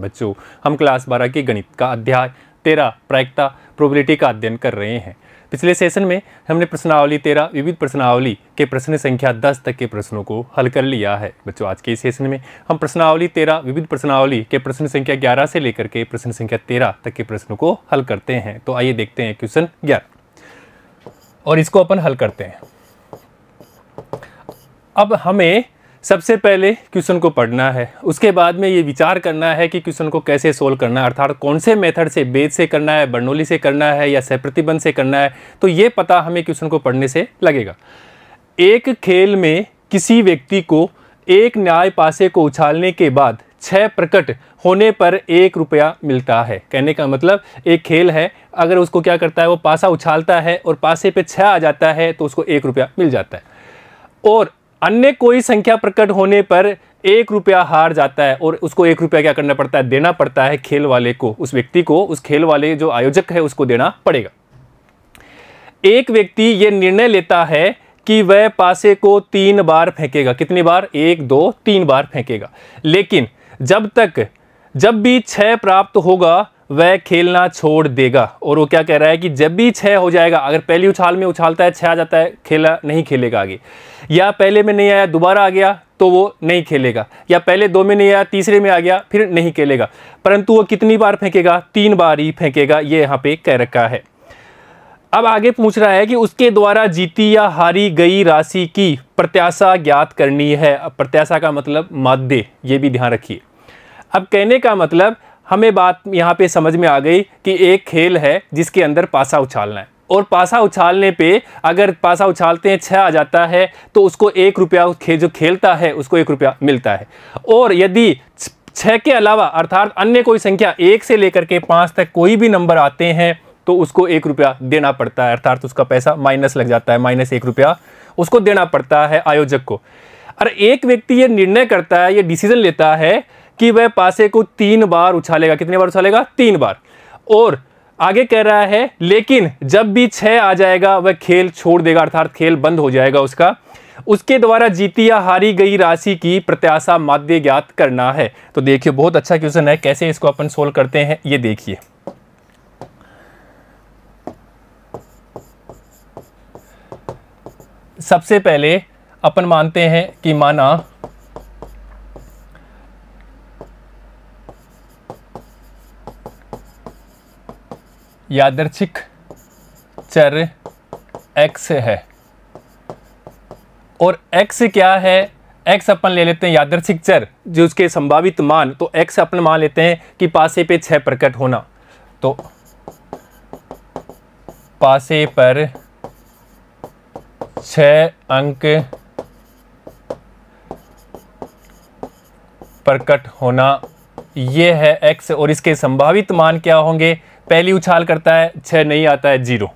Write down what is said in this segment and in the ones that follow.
बच्चों हम क्लास 12 के गणित का अध्याय 13 प्रायिकता प्रोबेबिलिटी का अध्ययन कर रहे हैं पिछले सेशन में हमने प्रश्नावली 13 विविध प्रश्नावली के प्रश्न संख्या 10 तक के प्रश्नों को हल कर लिया है बच्चों आज के इस सेशन में हम प्रश्नावली 13 विविध प्रश्नावली के प्रश्न संख्या ग्यारह से लेकर के प्रश्न संख्या तेरह तक के प्रश्नों को हल करते हैं तो आइए देखते हैं क्वेश्चन ग्यारह और इसको अपन हल करते हैं अब हमें सबसे पहले क्वेश्चन को पढ़ना है उसके बाद में ये विचार करना है कि क्वेश्चन को कैसे सोल्व करना है अर्थात कौन से मेथड से बेद से करना है बर्नोली से करना है या सहप्रतिबंध से करना है तो ये पता हमें क्वेश्चन को पढ़ने से लगेगा एक खेल में किसी व्यक्ति को एक न्याय पासे को उछालने के बाद छः प्रकट होने पर एक रुपया मिलता है कहने का मतलब एक खेल है अगर उसको क्या करता है वो पासा उछालता है और पासे पर छः आ जाता है तो उसको एक रुपया मिल जाता है और अन्य कोई संख्या प्रकट होने पर एक रुपया हार जाता है और उसको एक रुपया क्या करना पड़ता है देना पड़ता है खेल वाले को उस व्यक्ति को उस खेल वाले जो आयोजक है उसको देना पड़ेगा एक व्यक्ति यह निर्णय लेता है कि वह पासे को तीन बार फेंकेगा कितनी बार एक दो तीन बार फेंकेगा लेकिन जब तक जब भी छह प्राप्त होगा वह खेलना छोड़ देगा और वो क्या कह रहा है कि जब भी छः हो जाएगा अगर पहली उछाल में उछालता है छः आ जाता है खेला नहीं खेलेगा आगे या पहले में नहीं आया दोबारा आ गया तो वो नहीं खेलेगा या पहले दो में नहीं आया तीसरे में आ गया फिर नहीं खेलेगा परंतु वो कितनी बार फेंकेगा तीन बार ही फेंकेगा ये यहाँ पे कह रखा है अब आगे पूछ रहा है कि उसके द्वारा जीती या हारी गई राशि की प्रत्याशा ज्ञात करनी है प्रत्याशा का मतलब माध्य ये भी ध्यान रखिए अब कहने का मतलब हमें बात यहाँ पे समझ में आ गई कि एक खेल है जिसके अंदर पासा उछालना है और पासा उछालने पे अगर पासा उछालते हैं छः आ जाता है तो उसको एक रुपया खे, जो खेलता है उसको एक रुपया मिलता है और यदि छः के अलावा अर्थात अन्य कोई संख्या एक से लेकर के पाँच तक कोई भी नंबर आते हैं तो उसको एक रुपया देना पड़ता है अर्थात तो उसका पैसा माइनस लग जाता है माइनस एक रुपया उसको देना पड़ता है आयोजक को और एक व्यक्ति ये निर्णय करता है ये डिसीजन लेता है कि वह पासे को तीन बार उछालेगा कितने बार उछालेगा तीन बार और आगे कह रहा है लेकिन जब भी छः आ जाएगा वह खेल छोड़ देगा अर्थात खेल बंद हो जाएगा उसका उसके द्वारा जीती या हारी गई राशि की प्रत्याशा माध्य ज्ञात करना है तो देखिए बहुत अच्छा क्वेश्चन है कैसे इसको अपन सोल्व करते हैं ये देखिए सबसे पहले अपन मानते हैं कि माना यादर्चिक चर x है और x क्या है x अपन ले लेते हैं यादर्शिक चर जो उसके संभावित मान तो x अपन मान लेते हैं कि पासे पे छ प्रकट होना तो पासे पर छ अंक प्रकट होना यह है x और इसके संभावित मान क्या होंगे पहली उछाल करता है छः नहीं आता है जीरो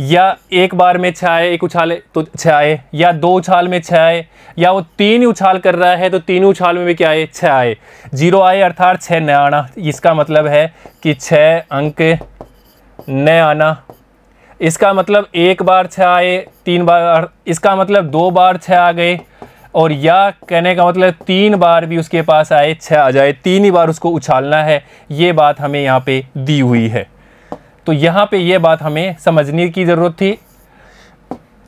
या एक बार में छः आए एक उछाले तो छः आए या दो उछाल में छः आए या वो तीन उछाल कर रहा है तो तीन उछाल में भी क्या आए छः आए जीरो आए अर्थात छः न आना इसका मतलब है कि छः अंक न आना इसका मतलब एक बार छः आए तीन बार इसका मतलब दो बार छः आ गए और या कहने का मतलब तीन बार भी उसके पास आए छः आ जाए तीन ही बार उसको उछालना है ये बात हमें यहाँ पे दी हुई है तो यहाँ पे ये बात हमें समझने की ज़रूरत थी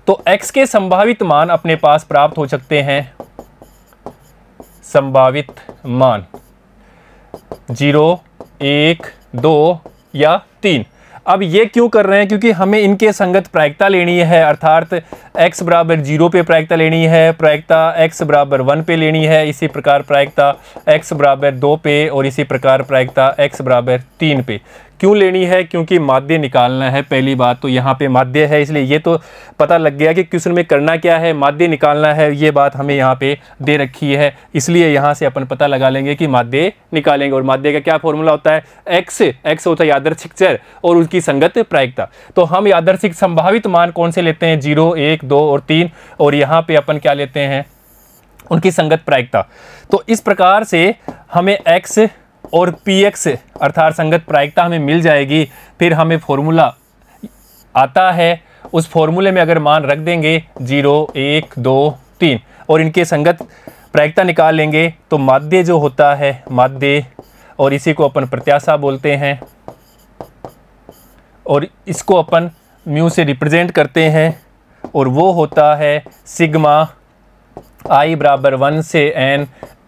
तो x के संभावित मान अपने पास प्राप्त हो सकते हैं संभावित मान जीरो एक दो या तीन अब ये क्यों कर रहे हैं क्योंकि हमें इनके संगत प्रायिकता लेनी है अर्थात x बराबर जीरो पे प्रायिकता लेनी है प्रायिकता x बराबर वन पे लेनी है इसी प्रकार प्रायिकता x बराबर दो पे और इसी प्रकार प्रायिकता x बराबर तीन पे क्यों लेनी है क्योंकि माध्य निकालना है पहली बात तो यहाँ पे माध्य है इसलिए ये तो पता लग गया कि क्वेश्चन में करना क्या है माध्य निकालना है ये बात हमें यहाँ पे दे रखी है इसलिए यहाँ से अपन पता लगा लेंगे कि माध्य निकालेंगे और माध्य का क्या फॉर्मूला होता है एक्स एक्स होता है यादर्शिक चर और उसकी संगत प्रायिकता तो हम यादर्शिक संभावित मान कौन से लेते हैं जीरो एक दो और तीन और यहाँ पर अपन क्या लेते हैं उनकी संगत प्रायिकता तो इस प्रकार से हमें एक्स और पी एक्स अर्थात संगत प्रायिकता हमें मिल जाएगी फिर हमें फॉर्मूला आता है उस फॉर्मूले में अगर मान रख देंगे जीरो एक दो तीन और इनके संगत प्रायिकता निकाल लेंगे तो माध्य जो होता है माध्य और इसी को अपन प्रत्याशा बोलते हैं और इसको अपन म्यू से रिप्रेजेंट करते हैं और वो होता है सिग्मा आई बराबर वन से एन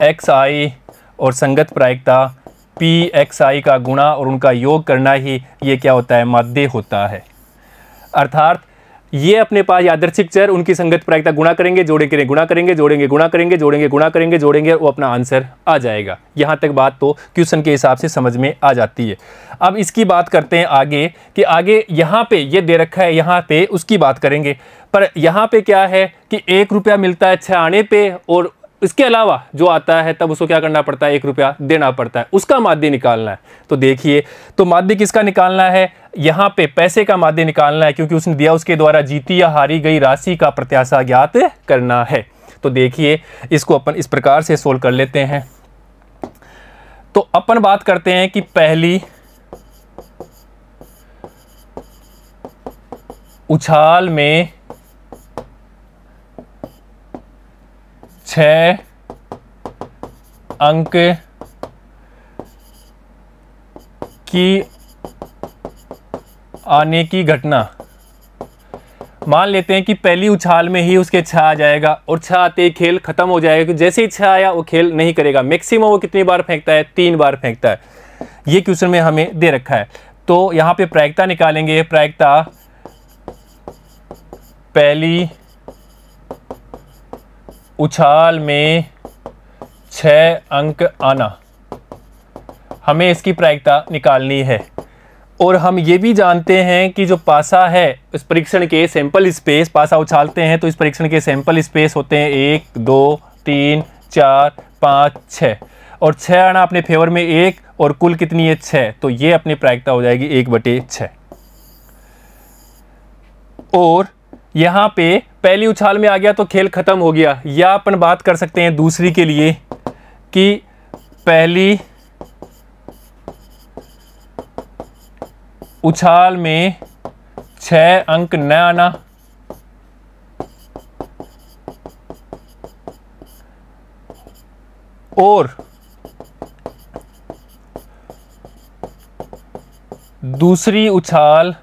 एक्स आई और संगत प्रायिकता पी एक्स आई का गुणा और उनका योग करना ही ये क्या होता है माध्य होता है अर्थात ये अपने पास यादर्शिक चर उनकी संगत प्रायिकता गुणा करेंगे जोड़े करें गुणा करेंगे जोड़ेंगे गुणा करेंगे जोड़ेंगे गुणा करेंगे जोड़ेंगे वो अपना आंसर आ जाएगा यहाँ तक बात तो क्वेश्चन के हिसाब से समझ में आ जाती है अब इसकी बात करते हैं आगे कि आगे यहाँ पे ये दे रखा है यहाँ पे उसकी बात करेंगे पर यहाँ पे क्या है कि एक रुपया मिलता है आने पर और इसके अलावा जो आता है तब उसको क्या करना पड़ता है एक रुपया देना पड़ता है उसका माध्य निकालना है तो देखिए तो माध्य किसका निकालना है यहाँ पे पैसे का माध्य निकालना है क्योंकि उसने दिया उसके द्वारा जीती या हारी गई राशि का प्रत्याशा ज्ञात करना है तो देखिए इसको अपन इस प्रकार से सोल्व कर लेते हैं तो अपन बात करते हैं कि पहली उछाल में छ अंक की आने की घटना मान लेते हैं कि पहली उछाल में ही उसके छ आ जाएगा और छ आते ही खेल खत्म हो जाएगा जैसे ही छ आया वो खेल नहीं करेगा मैक्सिमम वो कितनी बार फेंकता है तीन बार फेंकता है ये क्वेश्चन में हमें दे रखा है तो यहां पे प्रायिकता निकालेंगे प्रायिकता पहली उछाल में छ अंक आना हमें इसकी प्रायिकता निकालनी है और हम ये भी जानते हैं कि जो पासा है इस परीक्षण के सैंपल स्पेस पासा उछालते हैं तो इस परीक्षण के सैंपल स्पेस होते हैं एक दो तीन चार पाँच छः और छः आना अपने फेवर में एक और कुल कितनी है छः तो ये अपनी प्रायिकता हो जाएगी एक बटे छः और यहाँ पे पहली उछाल में आ गया तो खेल ख़त्म हो गया या अपन बात कर सकते हैं दूसरी के लिए कि पहली उछाल में छ अंक न आना और दूसरी उछाल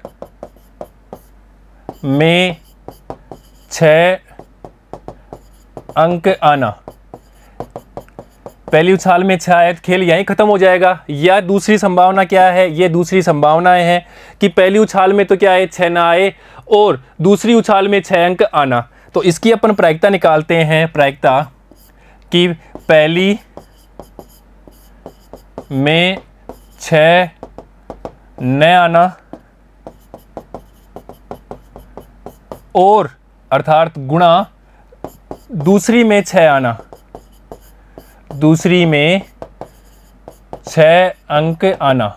में छ अंक आना पहली उछाल में शायद खेल यहीं ख़त्म हो जाएगा या दूसरी संभावना क्या है ये दूसरी संभावनाएं हैं कि पहली उछाल में तो क्या आए छह ना आए और दूसरी उछाल में छह अंक आना तो इसकी अपन प्रायिकता निकालते हैं प्रायिकता कि पहली में छ न आना और अर्थात गुणा दूसरी में छ आना दूसरी में छ अंक आना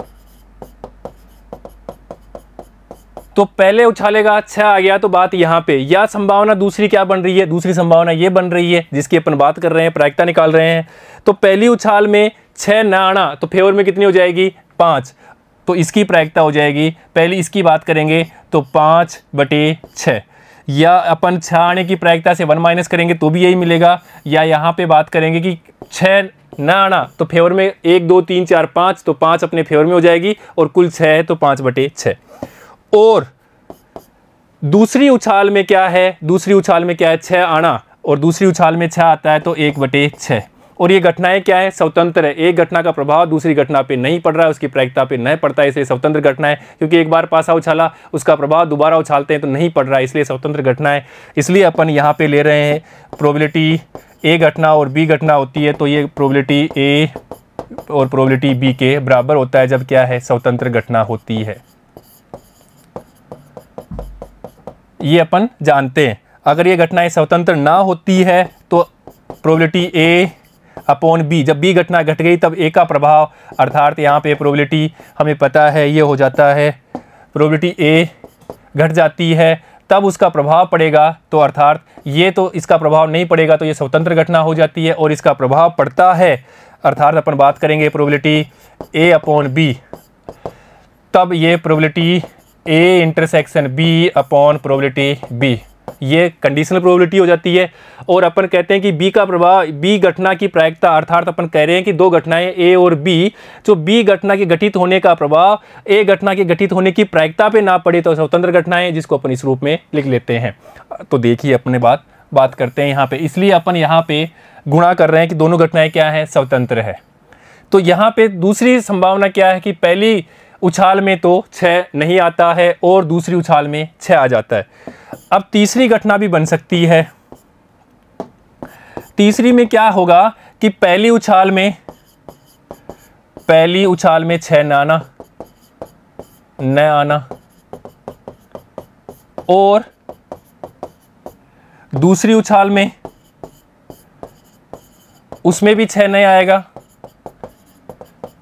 तो पहले उछालेगा छह आ गया तो बात यहां पे या संभावना दूसरी क्या बन रही है दूसरी संभावना ये बन रही है जिसकी अपन बात कर रहे हैं प्रायिकता निकाल रहे हैं तो पहली उछाल में छ ना आना तो फेवर में कितनी हो जाएगी पांच तो इसकी प्रायिकता हो जाएगी पहली इसकी बात करेंगे तो पांच बटे छह या अपन छः आने की प्रायिकता से वन माइनस करेंगे तो भी यही मिलेगा या यहाँ पे बात करेंगे कि छः ना आना तो फेवर में एक दो तीन चार पाँच तो पाँच अपने फेवर में हो जाएगी और कुल छः है तो पाँच बटे छः और दूसरी उछाल में क्या है दूसरी उछाल में क्या है छः आना और दूसरी उछाल में छः आता है तो एक बटे छः और ये घटनाएं क्या है स्वतंत्र है एक घटना का प्रभाव दूसरी घटना पे नहीं पड़ रहा है उसकी प्रायिकता पे नहीं पड़ता है इसलिए स्वतंत्र घटना है क्योंकि एक बार पासा उछाला उसका प्रभाव दोबारा उछालते हैं तो नहीं पड़ रहा है इसलिए स्वतंत्र घटना है इसलिए अपन यहाँ पे ले रहे हैं प्रोबेबिलिटी ए घटना और बी घटना होती है तो ये प्रोबेबिलिटी ए और प्रोबेबिलिटी बी के बराबर होता है जब क्या है स्वतंत्र घटना होती है ये अपन जानते हैं अगर ये घटनाएं स्वतंत्र ना होती है तो प्रोबेबिलिटी ए अपॉन बी जब बी घटना घट गई तब ए का प्रभाव अर्थात यहाँ पे प्रोबेबिलिटी हमें पता है ये हो जाता है प्रोबेबिलिटी ए घट जाती है तब उसका प्रभाव पड़ेगा तो अर्थात ये तो इसका प्रभाव नहीं पड़ेगा तो ये स्वतंत्र घटना हो जाती है और इसका प्रभाव पड़ता है अर्थात अपन बात करेंगे प्रोबेबिलिटी ए अपॉन बी तब ये probability A intersection B upon probability B ये कंडीशनल प्रोबेबिलिटी हो जाती है और अपन कहते हैं कि बी का प्रभाव बी घटना की प्रायिकता अर्थात अपन कह रहे हैं कि दो घटनाएं ए और बी जो बी घटना के घटित होने का प्रभाव ए घटना के घटित होने की प्रायिकता पे ना पड़े तो स्वतंत्र घटनाएं जिसको अपन इस रूप में लिख लेते हैं तो देखिए अपने बात बात करते हैं यहाँ पर इसलिए अपन यहाँ पर गुणा कर रहे हैं कि दोनों घटनाएँ क्या हैं स्वतंत्र है तो यहाँ पर दूसरी संभावना क्या है कि पहली उछाल में तो छः नहीं आता है और दूसरी उछाल में छः आ जाता है अब तीसरी घटना भी बन सकती है तीसरी में क्या होगा कि पहली उछाल में पहली उछाल में छः न आना न आना और दूसरी उछाल में उसमें भी छः नहीं आएगा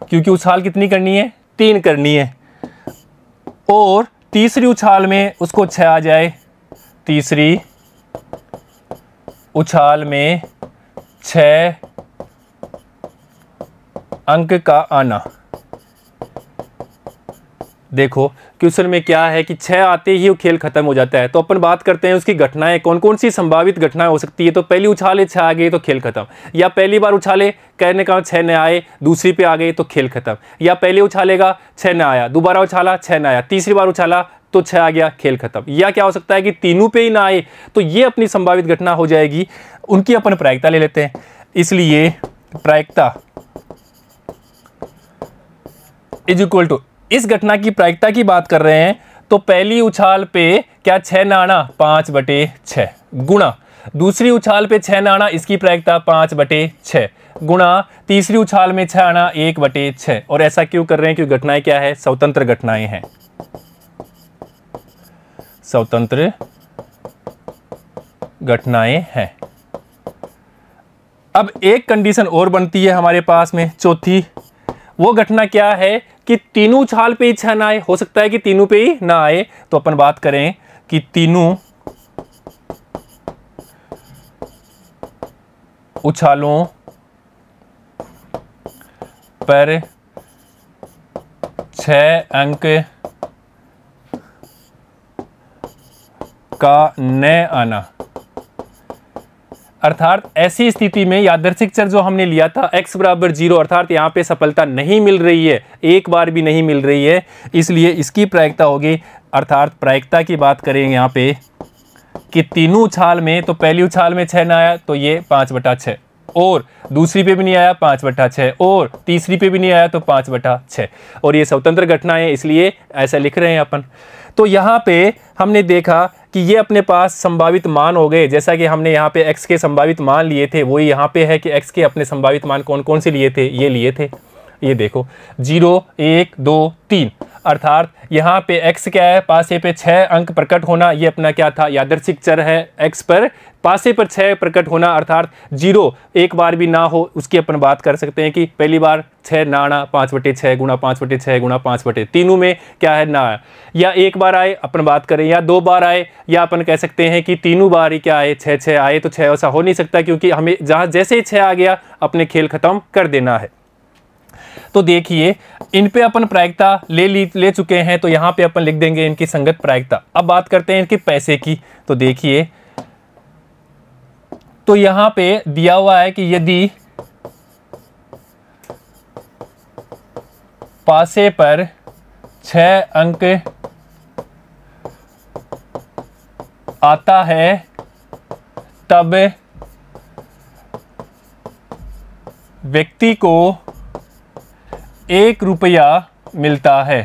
क्योंकि उछाल कितनी करनी है तीन करनी है और तीसरी उछाल में उसको छ आ जाए तीसरी उछाल में छ अंक का आना देखो क्वेश्चन में क्या है कि छः आते ही वो खेल खत्म हो जाता है तो अपन बात करते हैं उसकी घटनाएं कौन कौन सी संभावित घटनाएं हो सकती है तो पहली उछाले छः आ गए तो खेल खत्म या पहली बार उछाले कहने का छः न आए दूसरी पे आ गए तो खेल खत्म या पहले उछालेगा छः न आया दोबारा उछाला छः न आया तीसरी बार उछाला तो छः आ गया खेल खत्म या क्या हो सकता है कि तीनों पे ही ना आए तो ये अपनी संभावित घटना हो जाएगी उनकी अपन प्रायिकता ले लेते हैं इसलिए प्रायिकता इज इक्वल टू इस घटना की प्रायिकता की बात कर रहे हैं तो पहली उछाल पे क्या छह नाना पांच बटे छ गुणा दूसरी उछाल पे छह नाना इसकी प्रायिकता पांच बटे छ गुणा तीसरी उछाल में छह आना एक बटे छ और ऐसा क्यों कर रहे हैं क्योंकि घटनाएं क्या है स्वतंत्र घटनाएं हैं स्वतंत्र घटनाएं हैं अब एक कंडीशन और बनती है हमारे पास में चौथी वो घटना क्या है कि तीनों उछाल पे इच्छा ना आए हो सकता है कि तीनों पे ही ना आए तो अपन बात करें कि तीनों उछालों पर छ अंक का न आना अर्थात ऐसी स्थिति में यादर्शिक चर जो हमने लिया था x बराबर जीरो अर्थात यहाँ पे सफलता नहीं मिल रही है एक बार भी नहीं मिल रही है इसलिए इसकी प्रायिकता होगी अर्थात प्रायिकता की बात करें यहाँ पे कि तीनों उछाल में तो पहली उछाल में छः ना आया तो ये पाँच बटा छः और दूसरी पे भी नहीं आया पाँच बटा छः और तीसरी पे भी नहीं आया तो पाँच बटा छः और ये स्वतंत्र घटना है इसलिए ऐसा लिख रहे हैं अपन तो यहाँ पे हमने देखा कि ये अपने पास संभावित मान हो गए जैसा कि हमने यहाँ पे x के संभावित मान लिए थे वही यहाँ पे है कि x के अपने संभावित मान कौन कौन से लिए थे ये लिए थे ये देखो जीरो एक दो तीन अर्थात यहाँ पे x क्या है पासे पे छः अंक प्रकट होना ये अपना क्या था यादर्शिक चर है x पर पासे पर छः प्रकट होना अर्थात जीरो एक बार भी ना हो उसकी अपन बात कर सकते हैं कि पहली बार छः ना आना पाँच बटे छः गुणा पाँच बटे छः गुणा पाँच बटे तीनों में क्या है ना या एक बार आए अपन बात करें या दो बार आए या अपन कह सकते हैं कि तीनों बार ही क्या आए छः छः आए तो छः ऐसा हो नहीं सकता क्योंकि हमें जहाँ जैसे ही छः आ गया अपने खेल ख़त्म कर देना है तो देखिए इन पे अपन प्रायिकता ले ली ले चुके हैं तो यहाँ पे अपन लिख देंगे इनकी संगत प्रायिकता अब बात करते हैं इनके पैसे की तो देखिए तो यहाँ पे दिया हुआ है कि यदि पासे पर छ अंक आता है तब व्यक्ति को एक रुपया मिलता है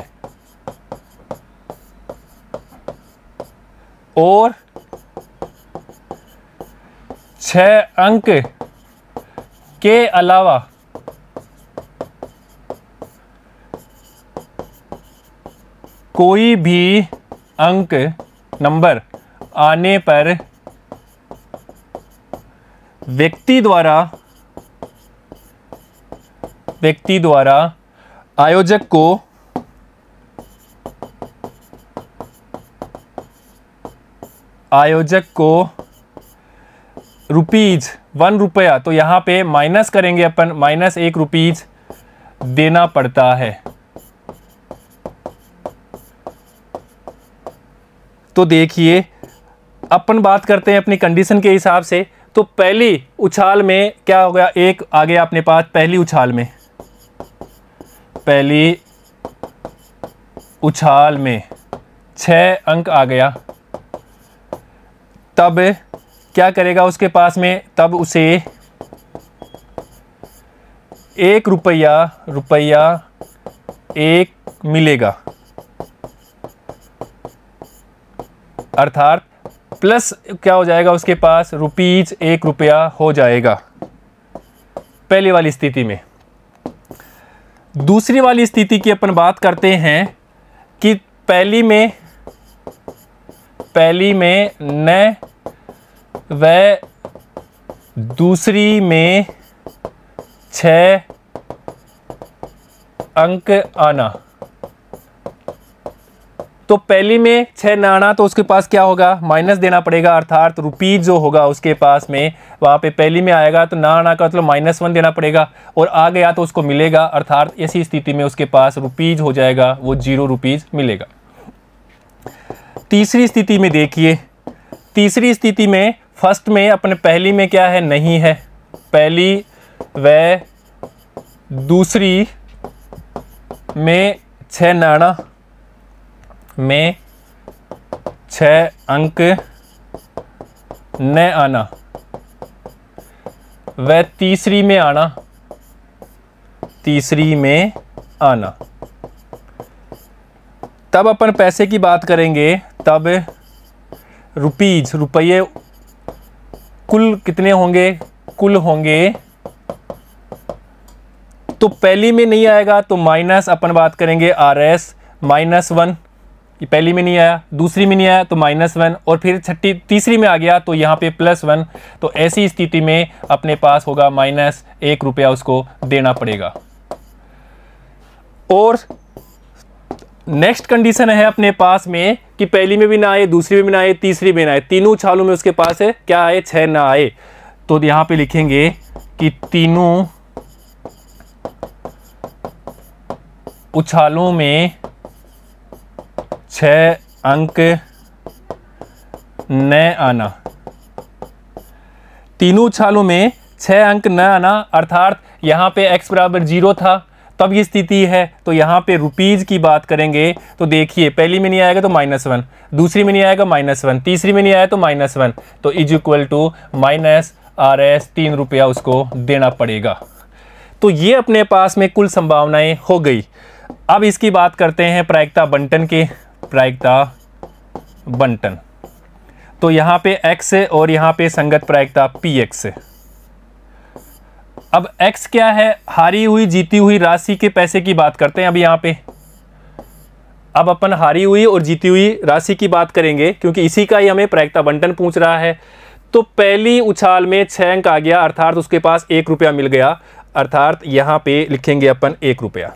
और छह अंक के अलावा कोई भी अंक नंबर आने पर व्यक्ति द्वारा व्यक्ति द्वारा आयोजक को आयोजक को रुपीज वन रुपया तो यहां पे माइनस करेंगे अपन माइनस एक रुपीज देना पड़ता है तो देखिए अपन बात करते हैं अपनी कंडीशन के हिसाब से तो पहली उछाल में क्या हो गया एक आ गया अपने पास पहली उछाल में पहली उछाल में छः अंक आ गया तब क्या करेगा उसके पास में तब उसे एक रुपया रुपया एक मिलेगा अर्थात प्लस क्या हो जाएगा उसके पास रुपीज एक रुपया हो जाएगा पहली वाली स्थिति में दूसरी वाली स्थिति की अपन बात करते हैं कि पहली में पहली में न व दूसरी में छ अंक आना तो पहली में छह नाना तो उसके पास क्या होगा माइनस देना पड़ेगा अर्थात रुपीज जो होगा उसके पास में वहां पे पहली में आएगा तो नाना का मतलब माइनस वन देना पड़ेगा और आ गया तो उसको मिलेगा अर्थात ऐसी स्थिति में उसके पास रुपीज हो जाएगा वो जीरो रुपीज मिलेगा तीसरी स्थिति में देखिए तीसरी स्थिति में फर्स्ट में अपने पहली में क्या है नहीं है पहली व दूसरी में छह नाना में छ अंक न आना वह तीसरी में आना तीसरी में आना तब अपन पैसे की बात करेंगे तब रुपीज रुपये कुल कितने होंगे कुल होंगे तो पहली में नहीं आएगा तो माइनस अपन बात करेंगे आर एस माइनस वन ये पहली में नहीं आया दूसरी में नहीं आया तो माइनस वन और फिर छठी तीसरी में आ गया तो यहाँ पे प्लस वन तो ऐसी स्थिति में अपने पास होगा माइनस एक रुपया उसको देना पड़ेगा और नेक्स्ट कंडीशन है अपने पास में कि पहली में भी ना आए दूसरी में भी ना आए तीसरी में ना आए तीनों उछालों में उसके पास है क्या आए छः ना आए तो यहाँ पे लिखेंगे कि तीनों उछालों में छ अंक न आना तीनों छालों में छ अंक न आना अर्थात यहां पे x बराबर जीरो था तब ये स्थिति है तो यहाँ पे रुपीज़ की बात करेंगे तो देखिए पहली में नहीं आएगा तो माइनस वन दूसरी में नहीं आएगा माइनस वन तीसरी में नहीं आया तो माइनस वन तो is equal to minus R S तीन रुपया उसको देना पड़ेगा तो ये अपने पास में कुल संभावनाएं हो गई अब इसकी बात करते हैं प्रायिकता बंटन के प्रायिकता बंटन तो यहां पे x है और यहां पे संगत प्रायिकता पी एक्स है अब x क्या है हारी हुई जीती हुई राशि के पैसे की बात करते हैं अब यहां पे अब अपन हारी हुई और जीती हुई राशि की बात करेंगे क्योंकि इसी का ही हमें प्रायिकता बंटन पूछ रहा है तो पहली उछाल में छ अंक आ गया अर्थात उसके पास एक रुपया मिल गया अर्थात यहां पे लिखेंगे अपन एक रुपया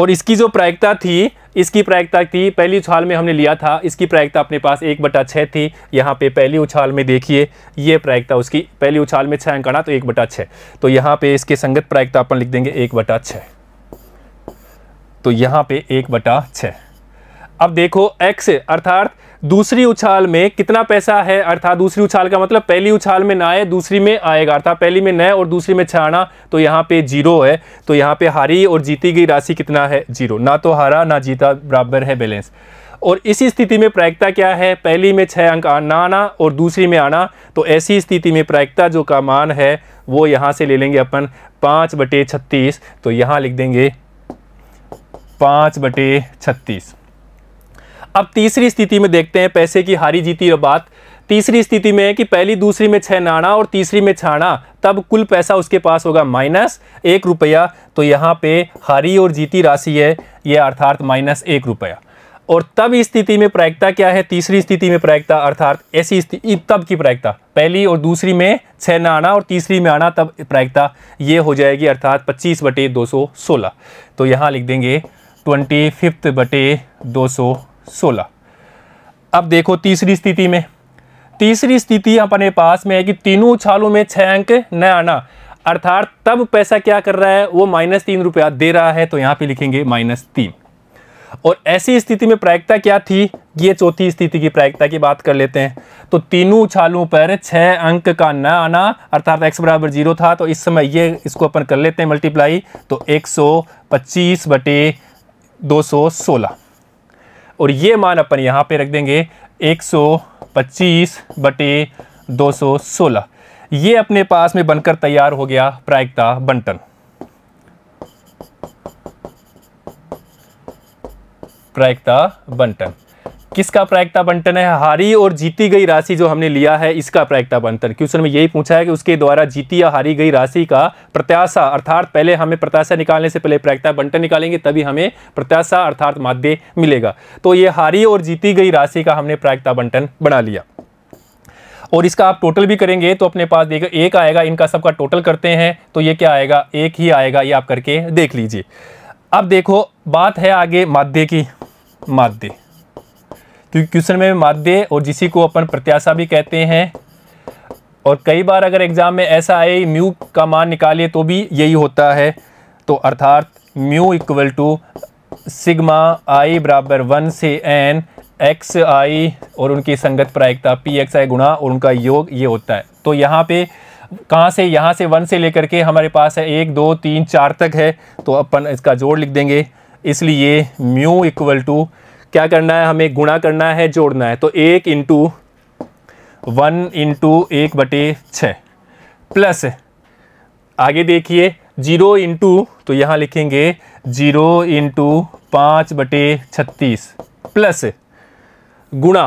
और इसकी जो प्रायिकता थी इसकी प्रायिकता थी पहली उछाल में हमने लिया था इसकी प्रायिकता अपने पास एक बटा छः थी यहाँ पे पहली उछाल में देखिए ये प्रायिकता उसकी पहली उछाल में छः अंक आना तो एक बटा छः तो यहाँ पे इसके संगत प्रायिकता अपन लिख देंगे एक बटा छः तो यहाँ पे एक बटा छः अब देखो एक्स अर्थात दूसरी उछाल में कितना पैसा है अर्थात दूसरी उछाल का मतलब पहली उछाल में ना आए दूसरी में आएगा अर्थात पहली में नए और दूसरी में छाना तो यहाँ पे जीरो है तो यहाँ पे हारी और जीती गई राशि कितना है जीरो ना तो हारा ना जीता बराबर है बैलेंस और इसी स्थिति में प्रायिकता क्या है पहली में छः अंक आना आना और दूसरी में आना तो ऐसी स्थिति में प्रायिकता जो का मान है वो यहाँ से ले लेंगे अपन पाँच बटे छत्तीस तो यहाँ लिख देंगे पाँच बटे छत्तीस अब तीसरी स्थिति में देखते हैं पैसे की हारी जीती बात तीसरी स्थिति में है कि पहली दूसरी में छः नाना और तीसरी में छाना तब कुल पैसा उसके पास होगा माइनस एक रुपया तो यहाँ पे हारी और जीती राशि है ये अर्थात माइनस एक रुपया और तब स्थिति में प्रायिकता क्या है तीसरी स्थिति में प्रायिकता अर्थात ऐसी तब की प्रायिकता पहली और दूसरी में छः नाना आना और तीसरी में आना तब प्रायिकता ये हो जाएगी अर्थात पच्चीस बटे दो सौ सोलह तो यहाँ लिख देंगे ट्वेंटी फिफ्थ बटे दो सौ सोलह अब देखो तीसरी स्थिति में तीसरी स्थिति अपने पास में है कि तीनों उछालों में छः अंक न आना अर्थात तब पैसा क्या कर रहा है वो माइनस तीन रुपया दे रहा है तो यहाँ पे लिखेंगे माइनस तीन और ऐसी स्थिति में प्रायिकता क्या थी ये चौथी स्थिति की प्रायिकता की बात कर लेते हैं तो तीनों उछालों पर छः अंक का न आना अर्थात एक्स बराबर जीरो था तो इस समय ये इसको अपन कर लेते हैं मल्टीप्लाई तो एक सौ पच्चीस बटे दो सौ सोलह और ये मान अपन यहाँ पे रख देंगे 125 बटे 216 ये अपने पास में बनकर तैयार हो गया प्रायिकता बंटन प्रायिकता बंटन किसका प्रायिकता बंटन है हारी और जीती गई राशि जो हमने लिया है इसका प्रायिकता बंटन क्वेश्चन में यही पूछा है कि उसके द्वारा जीती या हारी गई राशि का प्रत्याशा अर्थात पहले हमें प्रत्याशा निकालने से पहले प्रायिकता बंटन निकालेंगे तभी हमें प्रत्याशा अर्थात माध्य मिलेगा तो ये हारी और जीती गई राशि का हमने प्रायिकता बंटन बना लिया और इसका आप टोटल भी करेंगे तो अपने पास देखिए एक आएगा इनका सबका टोटल करते हैं तो ये क्या आएगा एक ही आएगा ये आप करके देख लीजिए अब देखो बात है आगे माध्य की माध्य क्योंकि क्वेश्चन में माध्य और जिसी को अपन प्रत्याशा भी कहते हैं और कई बार अगर एग्ज़ाम में ऐसा आए म्यू का मान निकालिए तो भी यही होता है तो अर्थात mu equal to sigma i बराबर वन से एन एक्स आई और उनकी संगत प्रायिकता पी एक्स आई गुणा और उनका योग ये होता है तो यहाँ पे कहाँ से यहाँ से वन से लेकर के हमारे पास है एक दो तीन चार तक है तो अपन इसका जोड़ लिख देंगे इसलिए म्यू इक्वल टू क्या करना है हमें गुणा करना है जोड़ना है तो एक इंटू वन इंटू एक बटे छ प्लस आगे देखिए जीरो इंटू तो यहाँ लिखेंगे जीरो इंटू पाँच बटे छत्तीस प्लस गुणा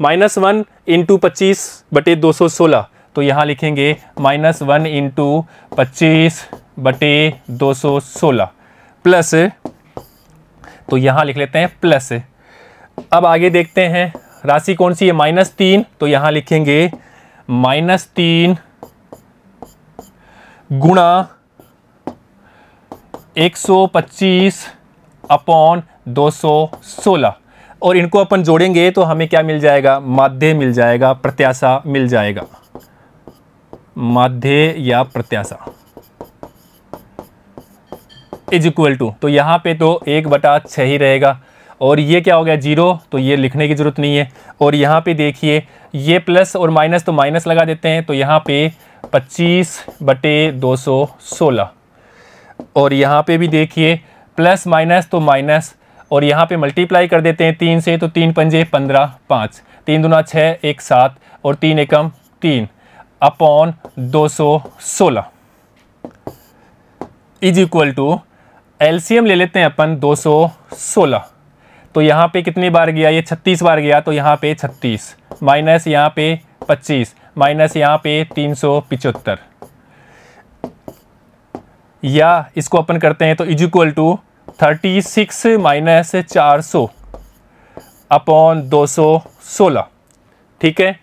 माइनस वन इंटू पच्चीस बटे दो सौ सोलह तो यहाँ लिखेंगे माइनस वन इंटू पच्चीस बटे दो सौ सोलह प्लस तो यहाँ लिख लेते हैं प्लस अब आगे देखते हैं राशि कौन सी है माइनस तीन तो यहां लिखेंगे माइनस तीन गुणा एक सौ पच्चीस अपॉन दो सौ सोलह और इनको अपन जोड़ेंगे तो हमें क्या मिल जाएगा माध्य मिल जाएगा प्रत्याशा मिल जाएगा माध्य या प्रत्याशा इज इक्वल टू तो यहां पे तो एक बटा छ ही रहेगा और ये क्या हो गया जीरो तो ये लिखने की ज़रूरत नहीं है और यहाँ पे देखिए ये प्लस और माइनस तो माइनस लगा देते हैं तो यहाँ पे 25 बटे 216 और यहाँ पे भी देखिए प्लस माइनस तो माइनस और यहाँ पे मल्टीप्लाई कर देते हैं तीन से तो तीन पंजे पंद्रह पाँच तीन दुना छः एक सात और तीन एकम तीन अपॉन दो सौ सोलह इज इक्वल टू एलसीएम ले लेते हैं अपन दो सौ सोलह तो यहाँ पे कितनी बार गया ये छत्तीस बार गया तो यहाँ पे छत्तीस माइनस यहाँ पे पच्चीस माइनस यहाँ पे तीन सौ पिचहत्तर या इसको अपन करते हैं तो is equal to thirty six minus चार सौ अपॉन दो सौ सोलह ठीक है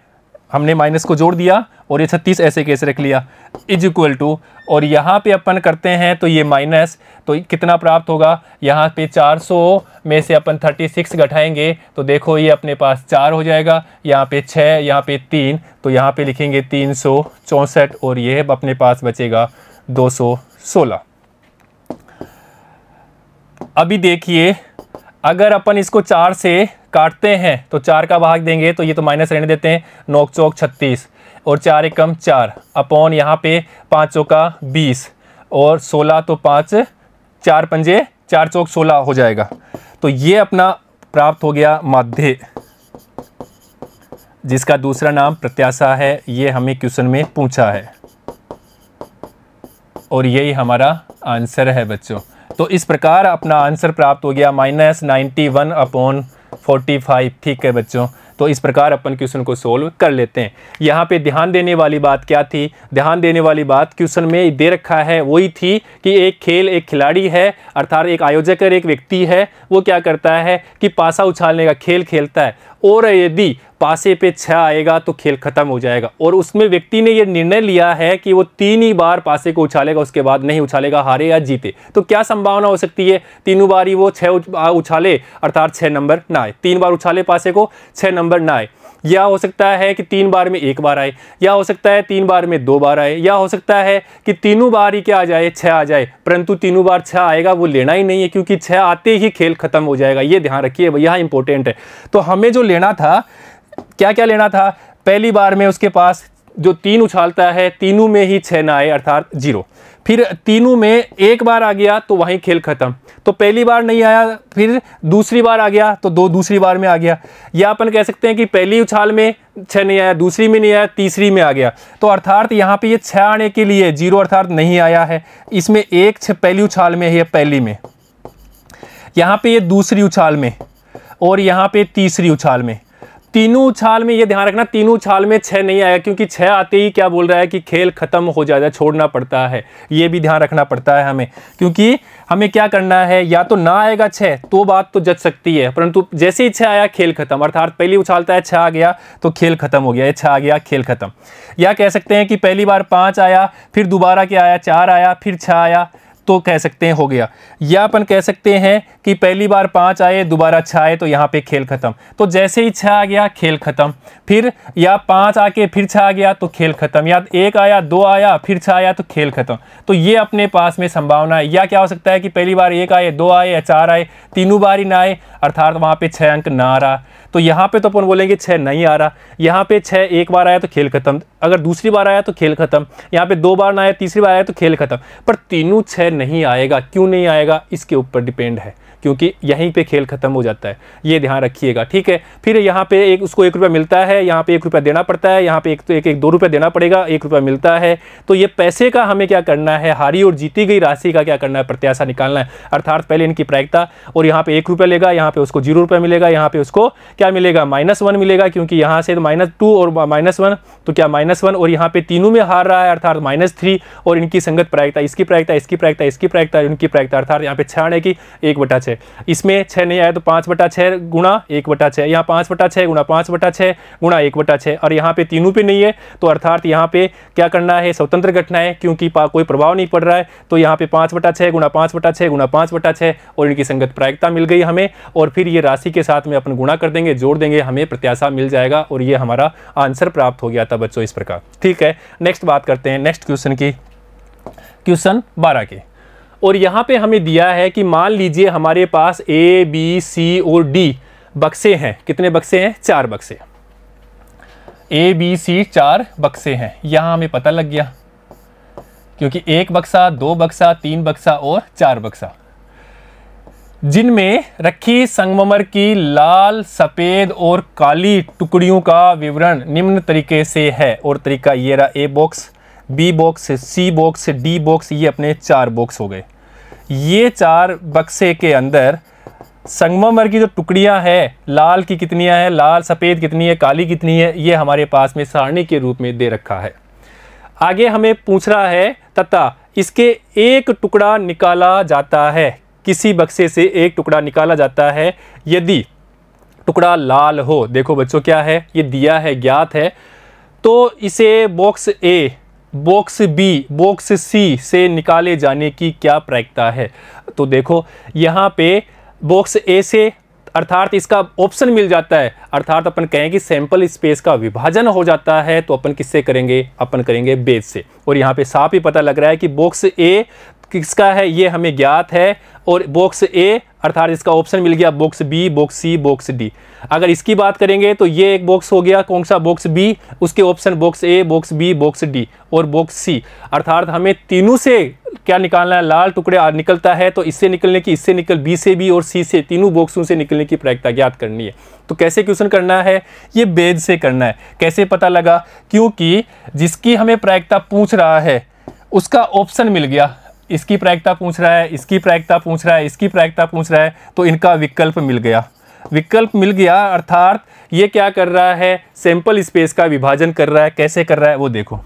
हमने माइनस को जोड़ दिया और ये छत्तीस ऐसे केस रख लिया इज इक्वल टू और यहाँ पे अपन करते हैं तो ये माइनस तो कितना प्राप्त होगा यहाँ पे 400 में से अपन 36 घटाएंगे तो देखो ये अपने पास चार हो जाएगा यहाँ पे छः यहाँ पे तीन तो यहाँ पे लिखेंगे तीन और ये अपने पास बचेगा 216 अभी देखिए अगर अपन इसको चार से काटते हैं तो चार का भाग देंगे तो ये तो माइनस रहने देते हैं नौ चौक छत्तीस और चार एकम चार अपॉन यहाँ पे पाँच चौका बीस और सोलह तो पाँच चार पंजे चार चौक सोलह हो जाएगा तो ये अपना प्राप्त हो गया माध्य जिसका दूसरा नाम प्रत्याशा है ये हमें क्वेश्चन में पूछा है और यही हमारा आंसर है बच्चों तो इस प्रकार अपना आंसर प्राप्त हो गया minus ninety one upon forty five ठीक है बच्चों तो इस प्रकार अपन क्वेश्चन को सोल्व कर लेते हैं यहाँ पे ध्यान देने वाली बात क्या थी ध्यान देने वाली बात क्वेश्चन में दे रखा है वही थी कि एक खेल एक खिलाड़ी है अर्थात एक आयोजक एक व्यक्ति है वो क्या करता है कि पासा उछालने का खेल खेलता है और यदि पासे पे छः आएगा तो खेल ख़त्म हो जाएगा और उसमें व्यक्ति ने यह निर्णय लिया है कि वो तीन ही बार पासे को उछालेगा उसके बाद नहीं उछालेगा हारे या जीते तो क्या संभावना हो सकती है तीनों बार ही वो छः उछाले अर्थात छः नंबर ना आए तीन बार उछाले पासे को छः नंबर ना आए या हो सकता है कि तीन बार में एक बार आए या हो सकता है तीन बार में दो बार आए या हो सकता है कि तीनों बार ही क्या आ जाए छः आ जाए परंतु तीनों बार छः आएगा वो लेना ही नहीं है क्योंकि छः आते ही खेल खत्म हो जाएगा ये ध्यान रखिए भैया इंपॉर्टेंट है तो हमें जो लेना था क्या क्या लेना था पहली बार में उसके पास जो तीन उछालता है तीनों में ही छः ना आए अर्थात जीरो फिर तीनों में एक बार आ गया तो वहीं खेल ख़त्म तो पहली बार नहीं आया फिर दूसरी बार आ गया तो दो दूसरी बार में आ गया या अपन कह सकते हैं कि पहली उछाल में छः नहीं आया दूसरी में नहीं आया तीसरी में आ गया तो अर्थात यहाँ पे ये छः आने के लिए जीरो अर्थात नहीं आया है इसमें एक छः पहली उछाल में है पहली में यहाँ पर ये दूसरी उछाल में और यहाँ पे तीसरी उछाल में तीनों उछाल में ये ध्यान रखना तीनों उछाल में छः नहीं आया क्योंकि छः आते ही क्या बोल रहा है कि खेल खत्म हो जाता है छोड़ना पड़ता है ये भी ध्यान रखना पड़ता है हमें क्योंकि हमें क्या करना है या तो ना आएगा छः तो बात तो जच सकती है परंतु जैसे ही छः आया खेल खत्म अर्थात पहली उछालता तो है छः आ गया तो खेल खत्म हो गया ये छः आ गया खेल खत्म या कह सकते हैं कि पहली बार पाँच आया फिर दोबारा क्या आया चार आया फिर छः आया तो कह सकते हैं हो गया या अपन कह सकते हैं कि पहली बार पांच आए दोबारा छह आए तो यहाँ पे खेल ख़त्म तो जैसे ही छह आ गया खेल ख़त्म फिर या पांच आके फिर छह आ गया तो खेल ख़त्म या एक आया दो आया फिर छह आया तो खेल ख़त्म तो ये अपने पास में संभावना है या क्या हो सकता है कि पहली बार एक आए दो आए या चार आए तीनों बार ही ना आए अर्थात वहां पर छह अंक ना आ रहा तो यहाँ पे तो अपन बोलेंगे छह नहीं आ रहा यहाँ पे छह एक बार आया तो खेल ख़त्म अगर दूसरी बार आया तो खेल ख़त्म यहाँ पे दो बार ना आया तीसरी बार आया तो खेल ख़त्म पर तीनों छह नहीं आएगा क्यों नहीं आएगा इसके ऊपर डिपेंड है क्योंकि यहीं पे खेल खत्म हो जाता है ये ध्यान रखिएगा ठीक है फिर यहाँ पे एक उसको एक रुपया मिलता है यहाँ पे एक रुपया देना पड़ता है यहाँ पे एक तो एक एक दो रुपया देना पड़ेगा एक रुपया मिलता है तो ये पैसे का हमें क्या करना है हारी और जीती गई राशि का क्या करना है प्रत्याशा निकालना है अर्थात पहले इनकी प्रायिकता और यहाँ पे एक रुपया लेगा यहाँ पे उसको जीरो रुपया मिलेगा यहाँ पे उसको क्या मिलेगा माइनस वन मिलेगा क्योंकि यहाँ से माइनस टू और माइनस वन तो क्या माइनस वन और यहाँ पे तीनों में हार रहा है अर्थात माइनस थ्री और इनकी संगत प्रायिकता इसकी प्रायिकता इसकी प्रायिकता इसकी प्रायिकता इनकी प्रायिकता अर्थात यहाँ पे छाण है कि एक बटा छः इसमें छः नहीं आया तो पाँच बटा छः गुणा एक बटा छः यहाँ पाँच बटा छः गुणा पाँच बटा छः गुणा एक बटा छः और यहाँ पे तीनों पे नहीं है तो अर्थात यहाँ पे क्या करना है स्वतंत्र घटना है क्योंकि कोई प्रभाव नहीं पड़ रहा है तो यहाँ पे पाँच बटा छः गुणा पाँच बटा छः गुणा पाँच बटा छः और इनकी संगत प्रायिकता मिल गई हमें और फिर ये राशि के साथ में अपन गुणा कर देंगे जोड़ देंगे हमें प्रत्याशा मिल जाएगा और ये हमारा आंसर प्राप्त हो गया था बच्चों इस प्रकार ठीक है नेक्स्ट बात करते हैं नेक्स्ट क्वेश्चन की क्वेश्चन बारह की और यहाँ पे हमें दिया है कि मान लीजिए हमारे पास ए बी सी और डी बक्से हैं कितने बक्से हैं चार बक्से ए बी सी चार बक्से हैं यहाँ हमें पता लग गया क्योंकि एक बक्सा दो बक्सा तीन बक्सा और चार बक्सा जिनमें रखी संगमर की लाल सफ़ेद और काली टुकड़ियों का विवरण निम्न तरीके से है और तरीका ये रहा A box B box C box D box ये अपने चार बॉक्स हो गए ये चार बक्से के अंदर संगमरमर की जो टुकड़ियां हैं लाल की कितनियां हैं लाल सफ़ेद कितनी है काली कितनी है ये हमारे पास में सारणी के रूप में दे रखा है आगे हमें पूछ रहा है तथा इसके एक टुकड़ा निकाला जाता है किसी बक्से से एक टुकड़ा निकाला जाता है यदि टुकड़ा लाल हो देखो बच्चों क्या है ये दिया है ज्ञात है तो इसे box A box B box C से निकाले जाने की क्या प्रायिकता है तो देखो यहाँ पे बॉक्स ए से अर्थात इसका ऑप्शन मिल जाता है अर्थात अपन कहें कि सैंपल स्पेस का विभाजन हो जाता है तो अपन किससे करेंगे अपन करेंगे बेस से और यहाँ पे साफ ही पता लग रहा है कि बॉक्स ए किसका है ये हमें ज्ञात है और बॉक्स ए अर्थात इसका ऑप्शन मिल गया box B box C box D अगर इसकी बात करेंगे तो ये एक बॉक्स हो गया कौन सा बॉक्स बी उसके option box A box B box D और बॉक्स सी अर्थात हमें तीनों से क्या निकालना है लाल टुकड़े निकलता है तो इससे निकलने की इससे निकल बी से बी और सी से तीनों बॉक्सों से निकलने की प्रयक्ता ज्ञात करनी है तो कैसे क्वेश्चन करना है ये बेद से करना है कैसे पता लगा क्योंकि जिसकी हमें प्रयक्ता पूछ रहा है उसका ऑप्शन मिल गया इसकी प्रायिकता पूछ रहा है इसकी प्रायिकता पूछ रहा है इसकी प्रायिकता पूछ रहा है तो इनका विकल्प मिल गया विकल्प मिल गया अर्थात ये क्या कर रहा है सैंपल स्पेस का विभाजन कर रहा है कैसे कर रहा है वो देखो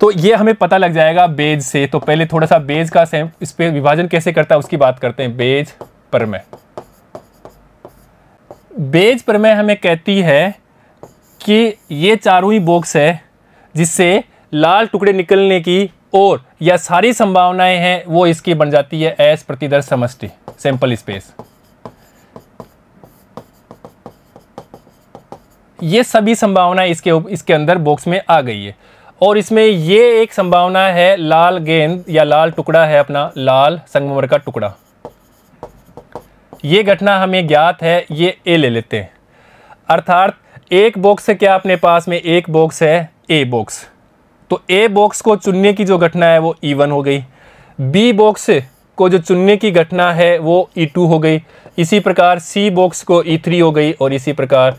तो ये हमें पता लग जाएगा बेज से तो पहले थोड़ा सा बेज का स्पेस विभाजन कैसे करता है उसकी बात करते हैं बेज प्रमेय बेज प्रमेय हमें कहती है कि ये चारों ही बॉक्स है जिससे लाल टुकड़े निकलने की और यह सारी संभावनाएं हैं वो इसकी बन जाती है एस प्रतिदर्श समष्टि सिंपल स्पेस ये सभी संभावनाएं इसके इसके अंदर बॉक्स में आ गई है और इसमें ये एक संभावना है लाल गेंद या लाल टुकड़ा है अपना लाल संगमर का टुकड़ा ये घटना हमें ज्ञात है ये ए ले लेते हैं अर्थात एक बॉक्स है क्या अपने पास में एक बॉक्स है ए बॉक्स तो ए बॉक्स को चुनने की जो घटना है वो ई e वन हो गई बी बॉक्स को जो चुनने की घटना है वो ई e टू हो गई इसी प्रकार सी बॉक्स को ई e थ्री हो गई और इसी प्रकार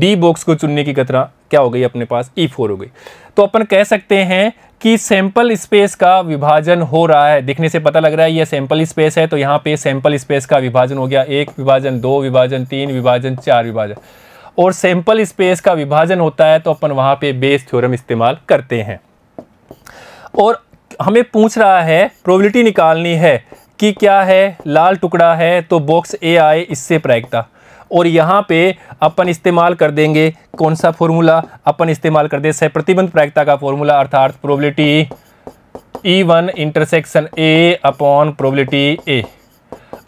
डी बॉक्स को चुनने की घटना क्या हो गई अपने पास ई फोर हो गई तो अपन कह सकते हैं कि सैंपल स्पेस का विभाजन हो रहा है दिखने से पता लग रहा है यह सैंपल स्पेस है तो यहाँ पे सैंपल स्पेस का विभाजन हो गया एक विभाजन दो विभाजन तीन विभाजन चार विभाजन और सैंपल स्पेस का विभाजन होता है तो अपन वहाँ पे बेस थ्योरम इस्तेमाल करते हैं और हमें पूछ रहा है प्रोबेबिलिटी निकालनी है कि क्या है लाल टुकड़ा है तो बॉक्स ए आए इससे प्रायिकता और यहाँ पे अपन इस्तेमाल कर देंगे कौन सा फॉर्मूला अपन इस्तेमाल कर सह प्रतिबंध प्रायिकता का फॉर्मूला अर्थात probability E one intersection A upon probability A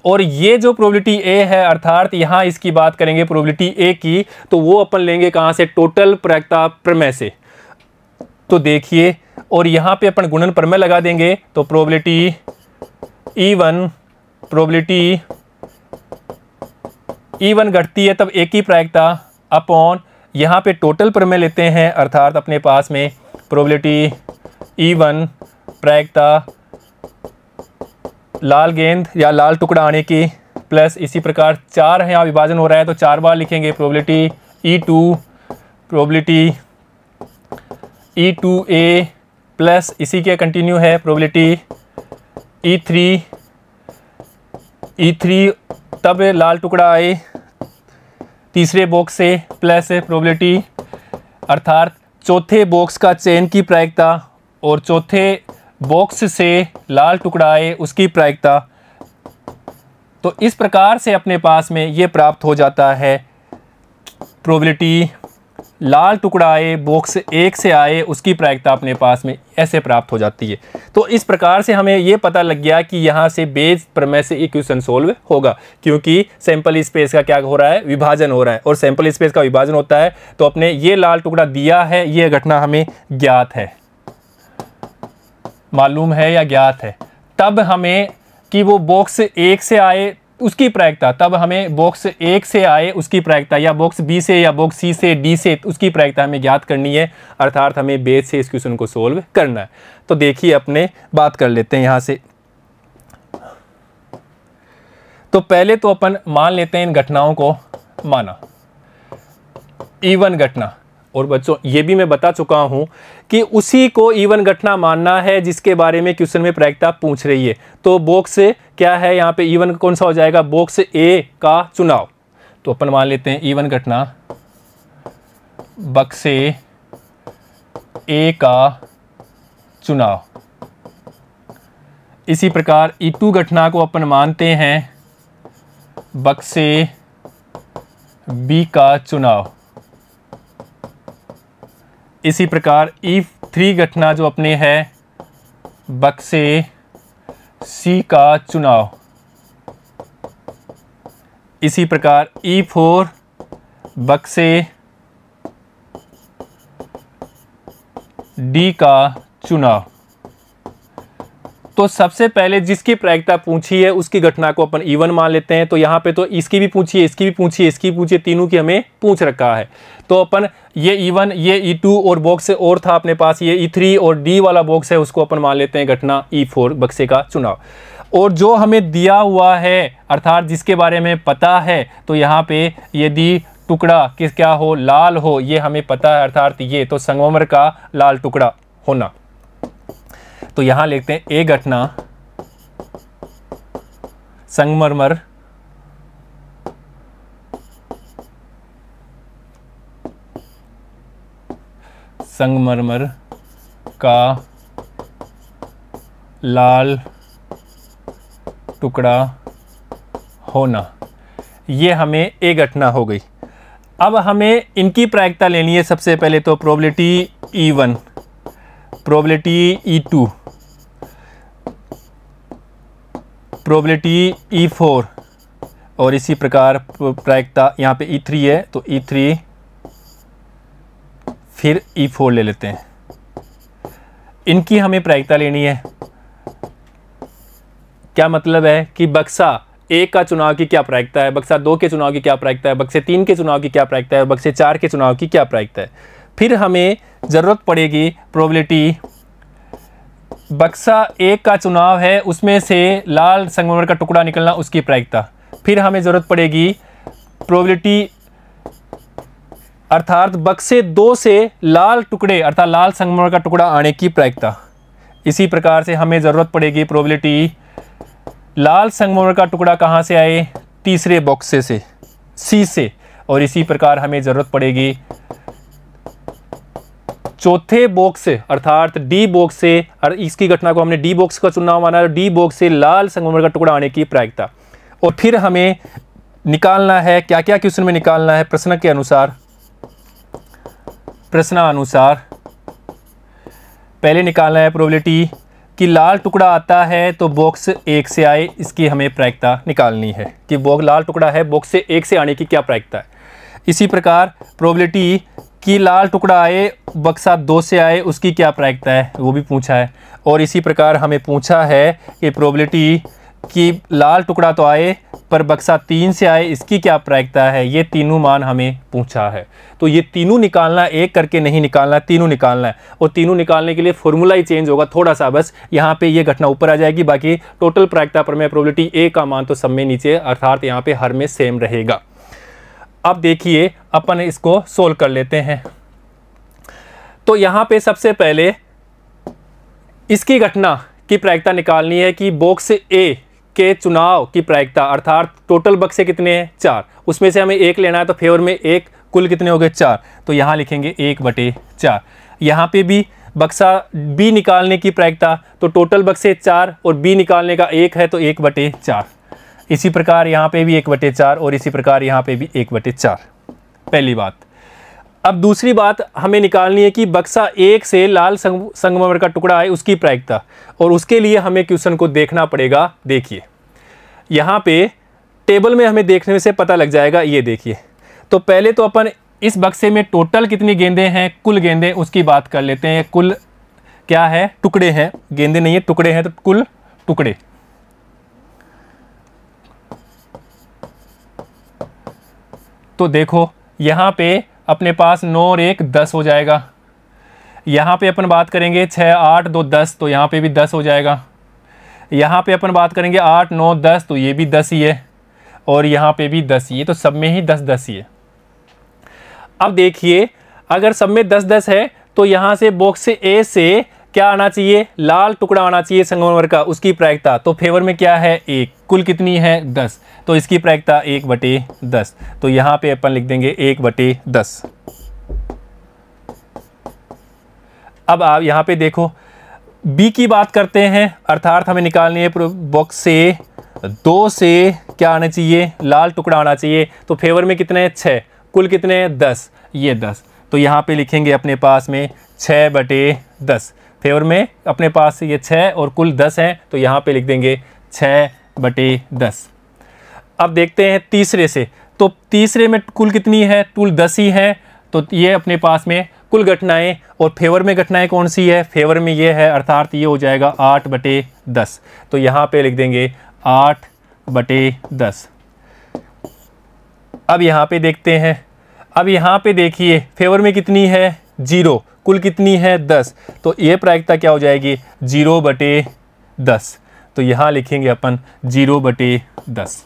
और ये जो प्रोबेबिलिटी ए है अर्थात यहाँ इसकी बात करेंगे प्रोबेबिलिटी ए की तो वो अपन लेंगे कहाँ से टोटल प्रयक्ता प्रमेय से तो देखिए और यहाँ पे अपन गुणन प्रमेय लगा देंगे तो probability E one probability E one घटती है तब एक ही प्रायिकता अपॉन यहाँ पे टोटल प्रमेय लेते हैं अर्थात अपने पास में प्रोबेबिलिटी ई वन प्रायिकता लाल गेंद या लाल टुकड़ा आने की प्लस इसी प्रकार चार है यहाँ विभाजन हो रहा है तो चार बार लिखेंगे probability E two probability E two A plus इसी के कंटिन्यू है probability E three E three तब लाल टुकड़ा आए तीसरे बॉक्स से प्लस प्रोबलिटी अर्थात चौथे बॉक्स का चयन की प्रायिकता और चौथे बॉक्स से लाल टुकड़ा आए उसकी प्रायिकता तो इस प्रकार से अपने पास में ये प्राप्त हो जाता है प्रोबेबिलिटी लाल टुकड़ा आए बॉक्स एक से आए उसकी प्रायिकता अपने पास में ऐसे प्राप्त हो जाती है तो इस प्रकार से हमें ये पता लग गया कि यहाँ से बेस प्रमेय से इक्वेशन सोल्व होगा क्योंकि सैंपल स्पेस का क्या हो रहा है विभाजन हो रहा है और सैंपल स्पेस का विभाजन होता है तो अपने ये लाल टुकड़ा दिया है ये घटना हमें ज्ञात है मालूम है या ज्ञात है तब हमें कि वो बॉक्स एक से आए उसकी प्रायिकता तब हमें बॉक्स एक से आए उसकी प्रायिकता या बॉक्स बी से या बॉक्स सी से डी से उसकी प्रायिकता हमें ज्ञात करनी है अर्थात हमें बेस से इस क्वेश्चन को सोल्व करना है तो देखिए अपने बात कर लेते हैं यहाँ से तो पहले तो अपन मान लेते हैं इन घटनाओं को माना ईवन घटना और बच्चों ये भी मैं बता चुका हूँ कि उसी को ईवन घटना मानना है जिसके बारे में क्वेश्चन में प्रयोगता पूछ रही है तो बॉक्स क्या है यहाँ पे ईवन कौन सा हो जाएगा बॉक्स ए का चुनाव तो अपन मान लेते हैं ईवन घटना बक्से ए का चुनाव इसी प्रकार ई e टू घटना को अपन मानते हैं बक्से बी का चुनाव इसी प्रकार ई e थ्री घटना जो अपने है बक्से सी का चुनाव इसी प्रकार ई e फोर बक्से डी का चुनाव तो सबसे पहले जिसकी प्रायिकता पूछी है उसकी घटना को अपन इवन मान लेते हैं तो यहाँ पे तो इसकी भी पूछी है इसकी भी पूछी है इसकी पूछिए तीनों की हमें पूछ रखा है तो अपन ये इवन ये ई e टू और बॉक्स और था अपने पास ये ई e थ्री और डी वाला बॉक्स है उसको अपन मान लेते हैं घटना ई e फोर बक्से का चुनाव और जो हमें दिया हुआ है अर्थात जिसके बारे में पता है तो यहाँ पे यदि टुकड़ा किस क्या हो लाल हो ये हमें पता है अर्थात ये तो संगमर का लाल टुकड़ा होना तो यहां लिखते हैं ए घटना संगमरमर संगमरमर का लाल टुकड़ा होना ये हमें एक घटना हो गई अब हमें इनकी प्रायिकता लेनी है सबसे पहले तो probability E one probability E two probability E four और इसी प्रकार प्रायिकता यहाँ पे ई e थ्री है तो ई e थ्री फिर ई e फोर ले लेते हैं इनकी हमें प्रायिकता लेनी है क्या मतलब है कि बक्सा एक का चुनाव की क्या प्रायिकता है बक्सा दो के चुनाव की क्या प्रायिकता है बक्से तीन के चुनाव की क्या प्रायिकता है बक्से चार के चुनाव की क्या प्रायिकता है फिर हमें ज़रूरत पड़ेगी प्रोबेबिलिटी बक्सा एक का चुनाव है उसमें से लाल संगमरमर का टुकड़ा निकलना उसकी प्रायिकता फिर हमें ज़रूरत पड़ेगी प्रोबेबिलिटी अर्थात बक्से दो से लाल टुकड़े अर्थात लाल संगमरमर का टुकड़ा आने की प्रायिकता इसी प्रकार से हमें ज़रूरत पड़ेगी प्रोबेबिलिटी लाल संगमरमर का टुकड़ा कहाँ से आए तीसरे बक्से से सी से और इसी प्रकार हमें ज़रूरत पड़ेगी चौथे बॉक्स से अर्थात डी बॉक्स से और इसकी घटना को हमने डी बॉक्स का चुनाव माना डी बॉक्स से लाल संगमर का टुकड़ा आने की प्रायिकता और फिर हमें निकालना है क्या क्या क्वेश्चन में निकालना है प्रश्न के अनुसार अनुसार पहले निकालना है प्रोबेबिलिटी कि लाल टुकड़ा आता है तो बॉक्स एक से आए इसकी हमें प्रायिकता निकालनी है कि बॉक्स लाल टुकड़ा है बॉक्स से एक से आने की क्या प्रायिकता है इसी प्रकार प्रोबेबिलिटी कि लाल टुकड़ा आए बक्सा दो से आए उसकी क्या प्रायिकता है वो भी पूछा है और इसी प्रकार हमें पूछा है कि प्रोबेबिलिटी कि लाल टुकड़ा तो आए पर बक्सा तीन से आए इसकी क्या प्रायिकता है ये तीनों मान हमें पूछा है तो ये तीनों निकालना एक करके नहीं निकालना तीनों निकालना है और तीनों निकालने के लिए फॉर्मूला ही चेंज होगा थोड़ा सा बस यहाँ पे ये घटना ऊपर आ जाएगी बाकी टोटल प्रायिकता पर मैं प्रोबेबिलिटी ए का मान तो सब में नीचे अर्थात यहाँ पर हर में सेम रहेगा अब देखिए अपन इसको सोल्व कर लेते हैं तो यहाँ पे सबसे पहले इसकी घटना की प्रायिकता निकालनी है कि बॉक्स ए के चुनाव की प्रायिकता अर्थात टोटल बक्से कितने हैं चार उसमें से हमें एक लेना है तो फेवर में एक कुल कितने हो गए चार तो यहाँ लिखेंगे एक बटे चार यहाँ पे भी बक्सा बी निकालने की प्रायिकता तो टोटल बक्से चार और बी निकालने का एक है तो एक बटे चार इसी प्रकार यहाँ पे भी एक बटे चार और इसी प्रकार यहाँ पे भी एक बटे चार पहली बात अब दूसरी बात हमें निकालनी है कि बक्सा एक से लाल संग, संगमरमर का टुकड़ा है उसकी प्रायिकता और उसके लिए हमें क्वेश्चन को देखना पड़ेगा देखिए यहाँ पे टेबल में हमें देखने से पता लग जाएगा ये देखिए तो पहले तो अपन इस बक्से में टोटल कितनी गेंदे हैं कुल गेंदे उसकी बात कर लेते हैं कुल क्या है टुकड़े हैं गेंदे नहीं है टुकड़े हैं तो कुल टुकड़े तो देखो यहाँ पे अपने पास नौ और एक दस हो जाएगा यहाँ पे अपन बात करेंगे छः आठ दो दस तो यहाँ पे भी दस हो जाएगा यहाँ पे अपन बात करेंगे आठ नौ दस तो ये भी दस ही है और यहाँ पे भी दस ही है तो सब में ही दस दस ही है अब देखिए अगर सब में दस दस है तो यहाँ से बॉक्स ए से क्या आना चाहिए लाल टुकड़ा आना चाहिए संगमरमर का उसकी प्रायिकता तो फेवर में क्या है एक कुल कितनी है दस तो इसकी प्रायिकता एक बटे दस तो यहाँ पे अपन लिख देंगे एक बटे दस अब आप यहाँ पे देखो बी की बात करते हैं अर्थात हमें निकालनी है बॉक्स से दो से क्या आना चाहिए लाल टुकड़ा आना चाहिए तो फेवर में कितने हैं छः कुल कितने हैं दस ये दस तो यहाँ पे लिखेंगे अपने पास में छः बटे दस फेवर में अपने पास ये छः और कुल दस हैं तो यहाँ पे लिख देंगे छः बटे दस अब देखते हैं तीसरे से तो तीसरे में कुल कितनी है कुल दस ही है तो ये अपने पास में कुल घटनाएं और फेवर में घटनाएं कौन सी है फेवर में ये है अर्थात ये हो जाएगा आठ बटे दस तो यहाँ पे लिख देंगे आठ बटे दस अब यहाँ पे देखते हैं अब यहाँ पे देखिए फेवर में कितनी है जीरो कुल कितनी है दस तो ये प्रायिकता क्या हो जाएगी जीरो बटे दस तो यहाँ लिखेंगे अपन जीरो बटे दस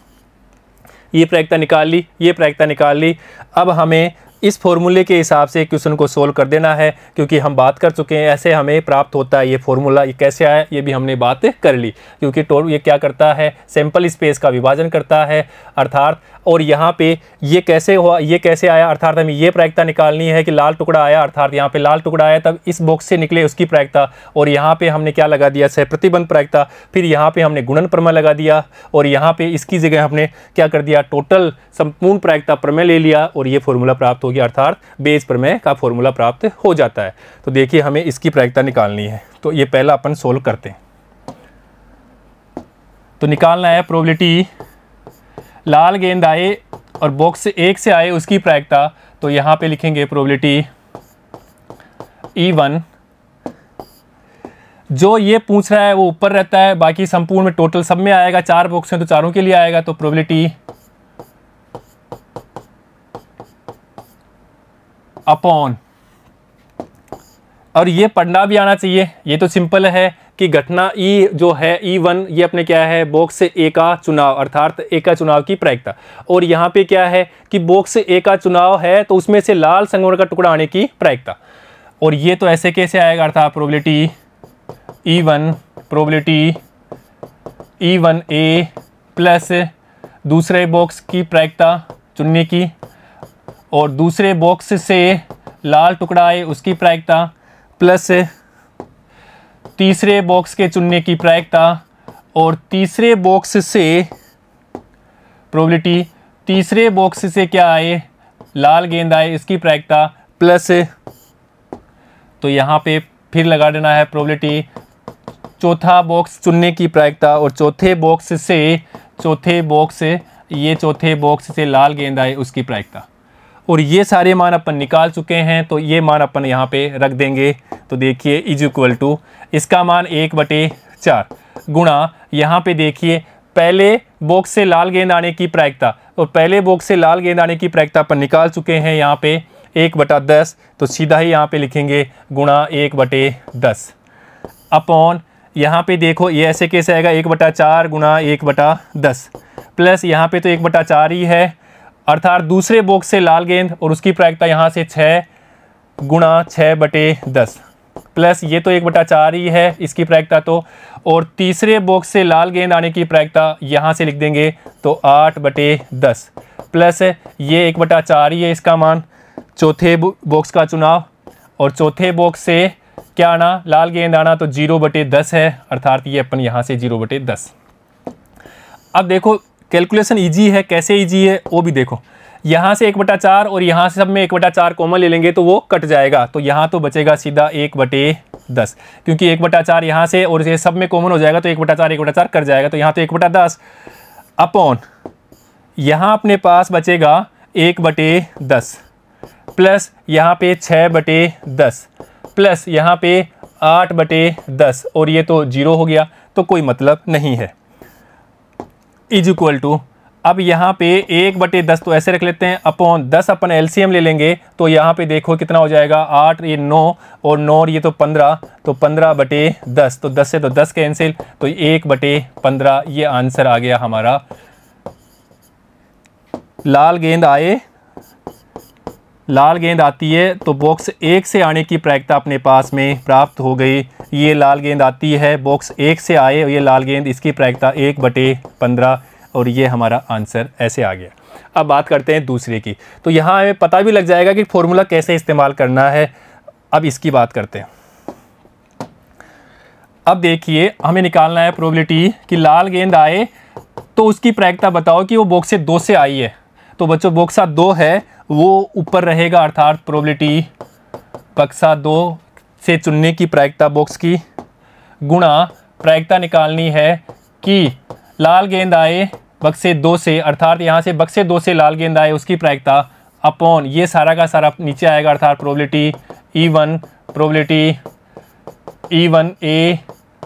ये प्रायिकता निकाल ली ये प्रायिकता निकाल ली अब हमें इस फॉर्मूले के हिसाब से क्वेश्चन को सोल्व कर देना है क्योंकि हम बात कर चुके हैं ऐसे हमें प्राप्त होता है ये फॉर्मूला ये कैसे आया ये भी हमने बात कर ली क्योंकि टोल ये क्या करता है सैंपल स्पेस का विभाजन करता है अर्थात और यहाँ पे ये कैसे हुआ ये कैसे आया अर्थात हमें ये प्रायिकता निकालनी है कि लाल टुकड़ा आया अर्थात यहाँ पे लाल टुकड़ा आया तब इस बॉक्स से निकले उसकी प्रायिकता और यहाँ पे हमने क्या लगा दिया सह प्रतिबंध प्रायिकता फिर यहाँ पे हमने गुणन प्रमेय लगा दिया और यहाँ पे इसकी जगह हमने क्या कर दिया टोटल संपूर्ण प्रायिकता प्रमेय ले लिया और ये फॉर्मूला प्राप्त हो होगी अर्थात बेस प्रमेय का फॉर्मूला प्राप्त हो जाता है तो देखिए हमें इसकी प्रायिकता निकालनी है तो ये पहला अपन सोल्व करते हैं तो निकालना है प्रोबिलिटी लाल गेंद आए और बॉक्स एक से आए उसकी प्रायिकता तो यहाँ पे लिखेंगे प्रोबेबिलिटी ई वन जो ये पूछ रहा है वो ऊपर रहता है बाकी संपूर्ण में टोटल सब में आएगा चार बॉक्स हैं तो चारों के लिए आएगा तो प्रोबिलिटी अपॉन और ये पढ़ना भी आना चाहिए ये तो सिंपल है कि घटना ई जो है ई वन ये अपने क्या है बॉक्स से ए का चुनाव अर्थात ए का चुनाव की प्रायिकता और यहाँ पे क्या है कि बॉक्स से ए का चुनाव है तो उसमें से लाल संगमर का टुकड़ा आने की प्रायिकता और ये तो ऐसे कैसे आएगा अर्थात probability E e one probability E e one A plus दूसरे बॉक्स की प्रायिकता चुनने की और दूसरे बॉक्स से लाल टुकड़ा आए उसकी प्रायिकता प्लस तीसरे बॉक्स के चुनने की प्रायिकता और तीसरे बॉक्स से प्रोबेबिलिटी तीसरे बॉक्स से क्या आए लाल गेंद आए इसकी प्रायिकता प्लस तो यहाँ पे फिर लगा देना है प्रोबेबिलिटी चौथा बॉक्स चुनने की प्रायिकता और चौथे बॉक्स से चौथे बॉक्स ये चौथे बॉक्स से लाल गेंद आए उसकी प्रायिकता और ये सारे मान अपन निकाल चुके हैं तो ये मान अपन यहाँ पे रख देंगे तो देखिए इज इक्वल टू इसका मान एक बटे चार गुणा यहाँ पे देखिए पहले बॉक्स से लाल गेंद आने की प्रायिकता और पहले बॉक्स से लाल गेंद आने की प्रायिकता अपन निकाल चुके हैं यहाँ पे एक बटा दस तो सीधा ही यहाँ पे लिखेंगे गुणा एक बटे दस अपॉन यहाँ पे देखो ये ऐसे कैसे आएगा एक बटा चार गुणा एक बटा दस प्लस यहाँ पे तो एक बटा चार ही है अर्थात दूसरे बॉक्स से लाल गेंद और उसकी प्रायिकता यहाँ से छः गुणा छः बटे दस प्लस ये तो एक बटा चार ही है इसकी प्रायिकता तो और तीसरे बॉक्स से लाल गेंद आने की प्रायिकता यहाँ से लिख देंगे तो आठ बटे दस प्लस ये एक बटा चार ही है इसका मान चौथे बॉक्स का चुनाव और चौथे बॉक्स से क्या आना लाल गेंद आना तो जीरो बटे दस है अर्थात ये अपन यहाँ से जीरो बटे दस अब देखो कैलकुलेशन ईजी है कैसे ईजी है वो भी देखो यहाँ से एक बटा चार और यहाँ से सब में एक बटा चार कॉमन ले लेंगे तो वो कट जाएगा तो यहाँ तो बचेगा सीधा एक बटे दस क्योंकि एक बटा चार यहाँ से और ये सब में कॉमन हो जाएगा तो एक बटा चार एक बटा चार कट जाएगा तो यहाँ तो एक बटा दस अपॉन यहाँ अपने पास बचेगा एक बटे दस प्लस यहाँ पे छः बटे दस प्लस यहाँ पे आठ बटे दस और ये तो जीरो हो गया तो कोई मतलब नहीं है इज इक्वल टू अब यहाँ पे एक बटे दस तो ऐसे रख लेते हैं अपॉन दस अपन एलसीएम ले लेंगे तो यहाँ पे देखो कितना हो जाएगा आठ ये नौ और नौ ये तो पंद्रह तो पंद्रह बटे दस तो दस से तो दस कैंसिल तो एक बटे पंद्रह ये आंसर आ गया हमारा लाल गेंद आए लाल गेंद आती है तो बॉक्स एक से आने की प्रायिकता अपने पास में प्राप्त हो गई ये लाल गेंद आती है बॉक्स एक से आए और ये लाल गेंद इसकी प्रायिकता एक बटे पंद्रह और ये हमारा आंसर ऐसे आ गया अब बात करते हैं दूसरे की तो यहाँ हमें पता भी लग जाएगा कि फॉर्मूला कैसे इस्तेमाल करना है अब इसकी बात करते हैं अब देखिए हमें निकालना है प्रोबेबिलिटी कि लाल गेंद आए तो उसकी प्रायिकता बताओ कि वो बॉक्स से दो से आई है तो बच्चों बॉक्सा दो है वो ऊपर रहेगा अर्थात प्रोबेबिलिटी बक्सा दो से चुनने की प्रायिकता बॉक्स की गुणा प्रायिकता निकालनी है कि लाल गेंद आए बक्से दो से अर्थात यहाँ से बक्से दो से लाल गेंद आए उसकी प्रायिकता अपॉन ये सारा का सारा नीचे आएगा अर्थात probability E one probability E one A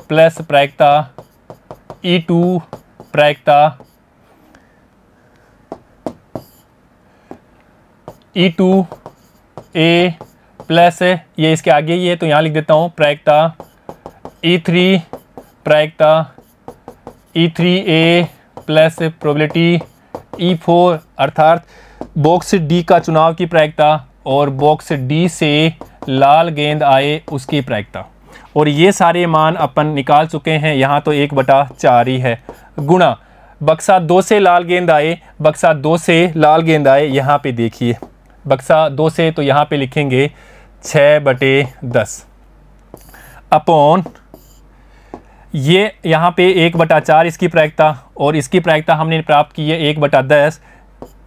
plus प्रायिकता ई e टू प्रायिकता ई टू ए प्लस ये इसके आगे ही है तो यहाँ लिख देता हूँ प्रायिकता ई e थ्री प्रायिकता E three A plus probability E four अर्थात बॉक्स डी का चुनाव की प्रायिकता और बॉक्स डी से लाल गेंद आए उसकी प्रायिकता और ये सारे मान अपन निकाल चुके हैं यहाँ तो एक बटा चार ही है गुणा बक्सा दो से लाल गेंद आए बक्सा दो से लाल गेंद आए यहाँ पे देखिए बक्सा दो से तो यहाँ पे लिखेंगे छ बटे दस अपॉन ये यहाँ पे एक बटा चार इसकी प्रायिकता और इसकी प्रायिकता हमने प्राप्त की है एक बटा दस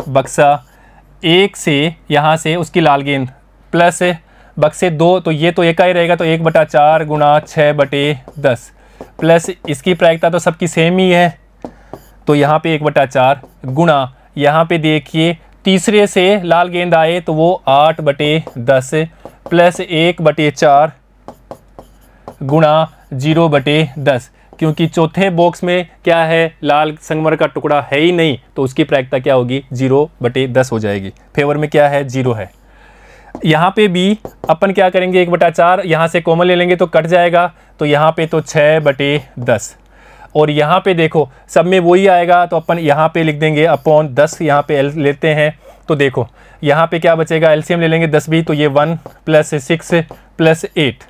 बक्सा एक से यहाँ से उसकी लाल गेंद प्लस बक्से दो तो ये तो एक ही रहेगा तो एक बटा चार गुणा छः बटे दस प्लस इसकी प्रायिकता तो सबकी सेम ही है तो यहाँ पे एक बटा चार गुणा यहाँ पे देखिए तीसरे से लाल गेंद आए तो वो आठ बटे दस प्लस एक बटे चार गुणा जीरो बटे दस क्योंकि चौथे बॉक्स में क्या है लाल संगमर का टुकड़ा है ही नहीं तो उसकी प्रायिकता क्या होगी जीरो बटे दस हो जाएगी फेवर में क्या है जीरो है यहाँ पे भी अपन क्या करेंगे एक बटा चार यहाँ से कॉमन ले लेंगे तो कट जाएगा तो यहाँ पे तो छः बटे दस और यहाँ पे देखो सब में वही आएगा तो अपन यहाँ पे लिख देंगे अपॉन दस यहाँ पे एल लेते हैं तो देखो यहाँ पे क्या बचेगा एलसीएम ले लेंगे दस भी तो ये one plus six plus eight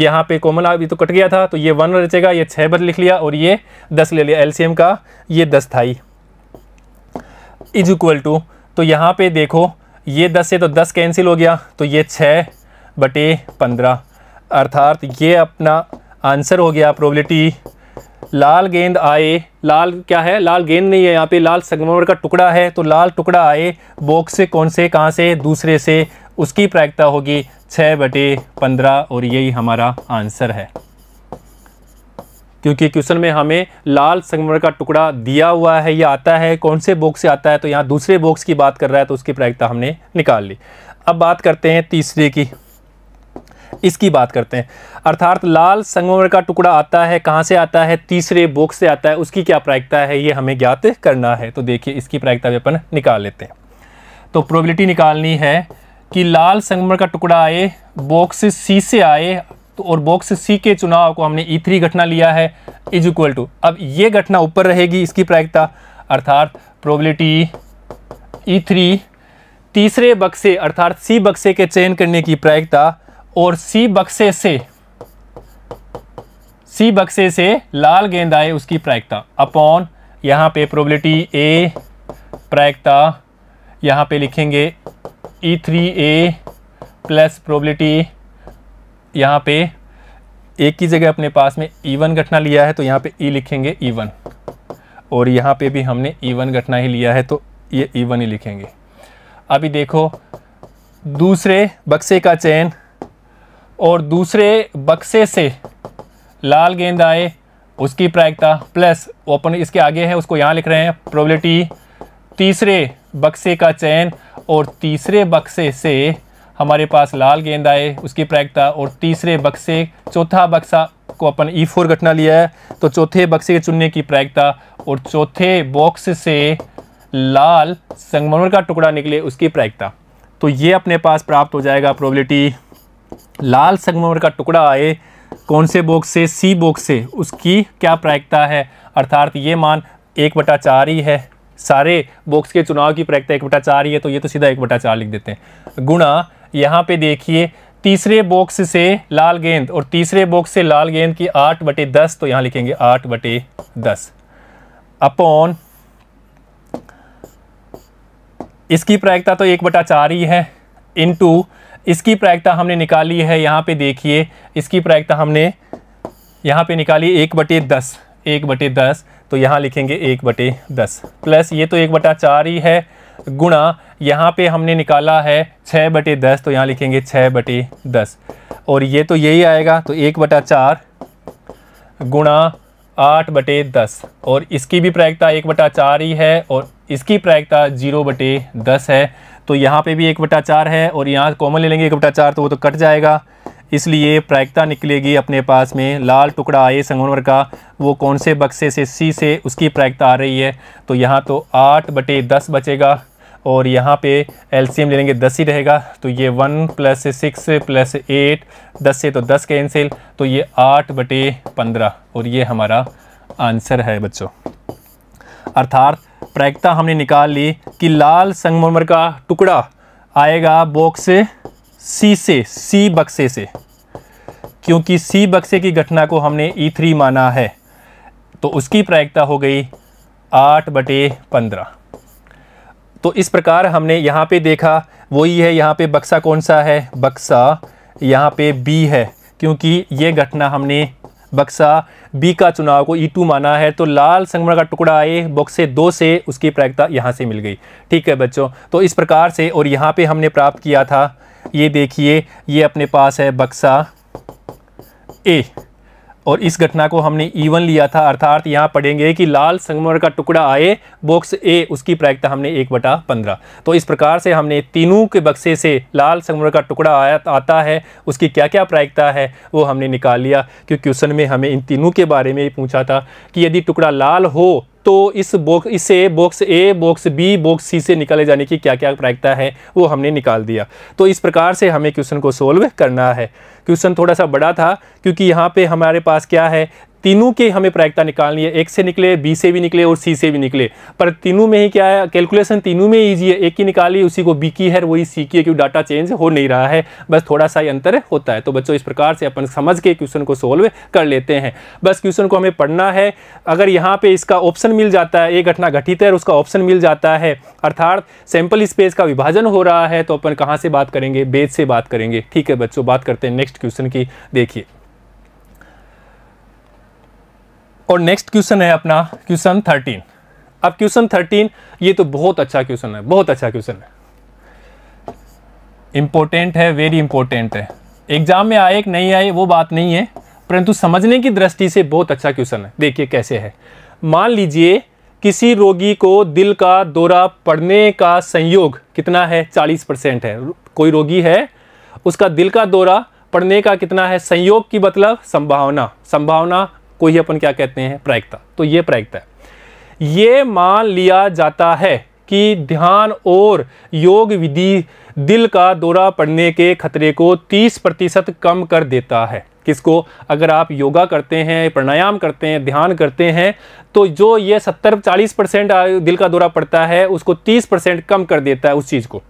यहाँ पे कॉमन अभी तो कट गया था तो ये वन बचेगा ये छः बद लिख लिया और ये दस ले लिया एल का ये दस था ही इज इक्वल टू तो यहाँ पे देखो ये दस से तो दस कैंसिल हो गया तो ये छः बटे पंद्रह अर्थात ये अपना आंसर हो गया प्रोबेबिलिटी लाल गेंद आए लाल क्या है लाल गेंद नहीं है यहाँ पे लाल संगमरमर का टुकड़ा है तो लाल टुकड़ा आए बॉक्स से कौन से कहाँ से दूसरे से उसकी प्रायिकता होगी छः बटे पंद्रह और यही हमारा आंसर है क्योंकि क्वेश्चन में हमें लाल संगमरमर का टुकड़ा दिया हुआ है या आता है कौन से बॉक्स से आता है तो यहाँ दूसरे बॉक्स की बात कर रहा है तो उसकी प्रायिकता हमने निकाल ली अब बात करते हैं तीसरे की इसकी बात करते हैं अर्थात लाल संगमर का टुकड़ा आता है कहाँ से आता है तीसरे बोक्स से आता है उसकी क्या प्रायिकता है ये हमें ज्ञात करना है तो देखिए इसकी प्रायिकता भी अपन निकाल लेते हैं तो प्रोबेबिलिटी निकालनी है कि लाल संगमर का टुकड़ा आए बॉक्स सी से आए तो और बॉक्स सी के चुनाव को हमने ई e थ्री घटना लिया है इज इक्वल टू अब ये घटना ऊपर रहेगी इसकी प्रायिकता अर्थात प्रोबेबिलिटी ई थ्री तीसरे बक्से अर्थात सी बक्से के चयन करने की प्रायिकता और सी बक्से से सी बक्से से लाल गेंद आए उसकी प्रायिकता अपॉन यहाँ पे प्रोबेबिलिटी ए प्रायिकता यहाँ पे लिखेंगे E three A plus probability यहाँ पे एक की जगह अपने पास में ई वन घटना लिया है तो यहाँ पे ई e लिखेंगे ई e वन और यहाँ पे भी हमने ई वन घटना ही लिया है तो ये ई e वन ही लिखेंगे अभी देखो दूसरे बक्से का चयन और दूसरे बक्से से लाल गेंद आए उसकी प्रायिकता प्लस वो अपन इसके आगे है उसको यहाँ लिख रहे हैं प्रोबेबिलिटी तीसरे बक्से का चयन और तीसरे बक्से से हमारे पास लाल गेंद आए उसकी प्रायिकता और तीसरे बक्से चौथा बक्सा को अपन ई e फोर घटना लिया है तो चौथे बक्से के चुनने की प्रायिकता और चौथे बॉक्स से लाल संगमरमर का टुकड़ा निकले उसकी प्रायिकता तो ये अपने पास प्राप्त हो जाएगा प्रोबेबिलिटी लाल संगमरमर का टुकड़ा आए कौन से बॉक्स से सी बॉक्स से उसकी क्या प्रायिकता है अर्थात ये मान एक बटा चार ही है सारे बॉक्स के चुनाव की प्रायिकता एक बटा चार ही है तो ये तो सीधा एक बटा चार लिख देते हैं गुणा यहाँ पे देखिए तीसरे बॉक्स से लाल गेंद और तीसरे बॉक्स से लाल गेंद की आठ बटे दस तो यहाँ लिखेंगे आठ बटे दस अपॉन इसकी प्रायिकता तो एक बटा चार ही है इनटू इसकी प्रायिकता हमने निकाली है यहाँ पे देखिए इसकी प्रायिकता हमने यहाँ पे निकाली एक बटे दस एक बटे दस तो यहाँ लिखेंगे एक बटे दस प्लस ये तो एक बटा चार ही है गुणा यहाँ पे हमने निकाला है छः बटे दस तो यहाँ लिखेंगे छः बटे दस और ये तो यही आएगा तो एक बटा चार गुणा आठ बटे दस और इसकी भी प्रायिकता एक बटा चार ही है और इसकी प्रायिकता जीरो बटे दस है तो यहाँ पे भी एक बटा चार है और यहाँ कॉमन ले लेंगे एक बटा चार तो वो तो कट जाएगा इसलिए प्रायिकता निकलेगी अपने पास में लाल टुकड़ा आए संगमरमर का वो कौन से बक्से से सी से उसकी प्रायिकता आ रही है तो यहाँ तो आठ बटे दस बचेगा और यहाँ पे एलसीएम ले लेंगे दस ही रहेगा तो ये one plus six plus eight दस से तो दस कैंसिल तो ये आठ बटे पंद्रह और ये हमारा आंसर है बच्चों अर्थात प्रायिकता हमने निकाल ली कि लाल संगमरमर का टुकड़ा आएगा बॉक्स सी से सी बक्से से क्योंकि सी बक्से की घटना को हमने ई e थ्री माना है तो उसकी प्रायिकता हो गई आठ बटे पंद्रह तो इस प्रकार हमने यहाँ पे देखा वही है यहाँ पे बक्सा कौन सा है बक्सा यहाँ पे बी है क्योंकि ये घटना हमने बक्सा बी का चुनाव को ई e माना है तो लाल संगमर का टुकड़ा ए बक्से दो से उसकी प्रायिकता यहाँ से मिल गई ठीक है बच्चों तो इस प्रकार से और यहाँ पे हमने प्राप्त किया था ये देखिए ये अपने पास है बक्सा ए और इस घटना को हमने ईवन लिया था अर्थात यहाँ पढ़ेंगे कि लाल संगमर का टुकड़ा आए बॉक्स ए उसकी प्रायिकता हमने एक बटा पंद्रह तो इस प्रकार से हमने तीनों के बक्से से लाल संगमर का टुकड़ा आया आता है उसकी क्या क्या प्रायिकता है वो हमने निकाल लिया क्योंकि क्वेश्चन में हमें इन तीनों के बारे में पूछा था कि यदि टुकड़ा लाल हो तो इस बॉक्स इसे box A box B box C से निकाले जाने की क्या क्या प्रायिकता है वो हमने निकाल दिया तो इस प्रकार से हमें क्वेश्चन को सोल्व करना है क्वेश्चन थोड़ा सा बड़ा था क्योंकि यहाँ पे हमारे पास क्या है तीनों के हमें प्रायिकता निकालनी है एक से निकले बी से भी निकले और सी से भी निकले पर तीनों में ही क्या है कैलकुलेशन तीनों में ईजी है एक की निकाली उसी को बी की है वही सी की है क्योंकि डाटा चेंज हो नहीं रहा है बस थोड़ा सा ही अंतर होता है तो बच्चों इस प्रकार से अपन समझ के क्वेश्चन को सोल्व कर लेते हैं बस क्वेश्चन को हमें पढ़ना है अगर यहाँ पर इसका ऑप्शन मिल जाता है एक घटना घटित है उसका ऑप्शन मिल जाता है अर्थात सैंपल स्पेस का विभाजन हो रहा है तो अपन कहाँ से बात करेंगे बेच से बात करेंगे ठीक है बच्चों बात करते हैं नेक्स्ट क्वेश्चन की देखिए और नेक्स्ट क्वेश्चन है अपना क्वेश्चन थर्टीन अब क्वेश्चन थर्टीन ये तो बहुत अच्छा क्वेश्चन है बहुत अच्छा क्वेश्चन है इंपॉर्टेंट है वेरी इंपॉर्टेंट है एग्जाम में आए कि नहीं आए वो बात नहीं है परंतु समझने की दृष्टि से बहुत अच्छा क्वेश्चन है देखिए कैसे है मान लीजिए किसी रोगी को दिल का दौरा पड़ने का संयोग कितना है 40 परसेंट है कोई रोगी है उसका दिल का दौरा पड़ने का कितना है संयोग की मतलब संभावना संभावना को ही अपन क्या कहते हैं प्रायिकता तो ये प्रायिकता है ये मान लिया जाता है कि ध्यान और योग विधि दिल का दौरा पड़ने के खतरे को 30 प्रतिशत कम कर देता है किसको अगर आप योगा करते हैं प्राणायाम करते हैं ध्यान करते हैं तो जो ये 70 40 परसेंट दिल का दौरा पड़ता है उसको 30 परसेंट कम कर देता है उस चीज़ को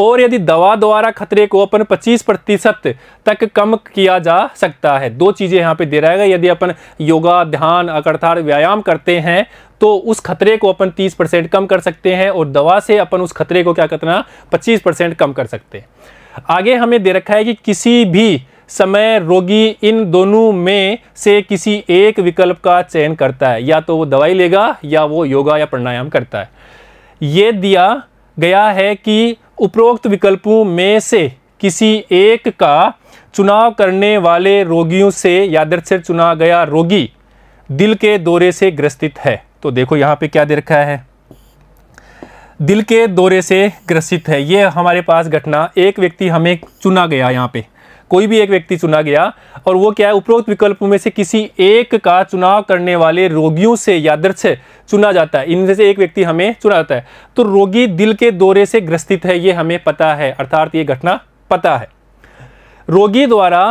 और यदि दवा द्वारा खतरे को अपन 25 प्रतिशत तक कम किया जा सकता है दो चीज़ें यहाँ पे दे रहेगा यदि अपन योगा ध्यान अर्थात व्यायाम करते हैं तो उस खतरे को अपन 30 परसेंट कम कर सकते हैं और दवा से अपन उस खतरे को क्या करना 25 परसेंट कम कर सकते हैं आगे हमें दे रखा है कि किसी भी समय रोगी इन दोनों में से किसी एक विकल्प का चयन करता है या तो वो दवाई लेगा या वो योगा या प्राणायाम करता है ये दिया गया है कि उपरोक्त विकल्पों में से किसी एक का चुनाव करने वाले रोगियों से यादर्थ चुना गया रोगी दिल के दौरे से ग्रसित है तो देखो यहाँ पे क्या दे रखा है दिल के दौरे से ग्रसित है ये हमारे पास घटना एक व्यक्ति हमें चुना गया यहाँ पे कोई भी एक व्यक्ति चुना गया और वो क्या है उपरोक्त विकल्पों में से किसी एक का चुनाव करने वाले रोगियों से यादर्श चुना जाता है इनमें से एक व्यक्ति हमें चुना जाता है तो रोगी दिल के दौरे से ग्रस्तित है ये हमें पता है अर्थात ये घटना पता है रोगी द्वारा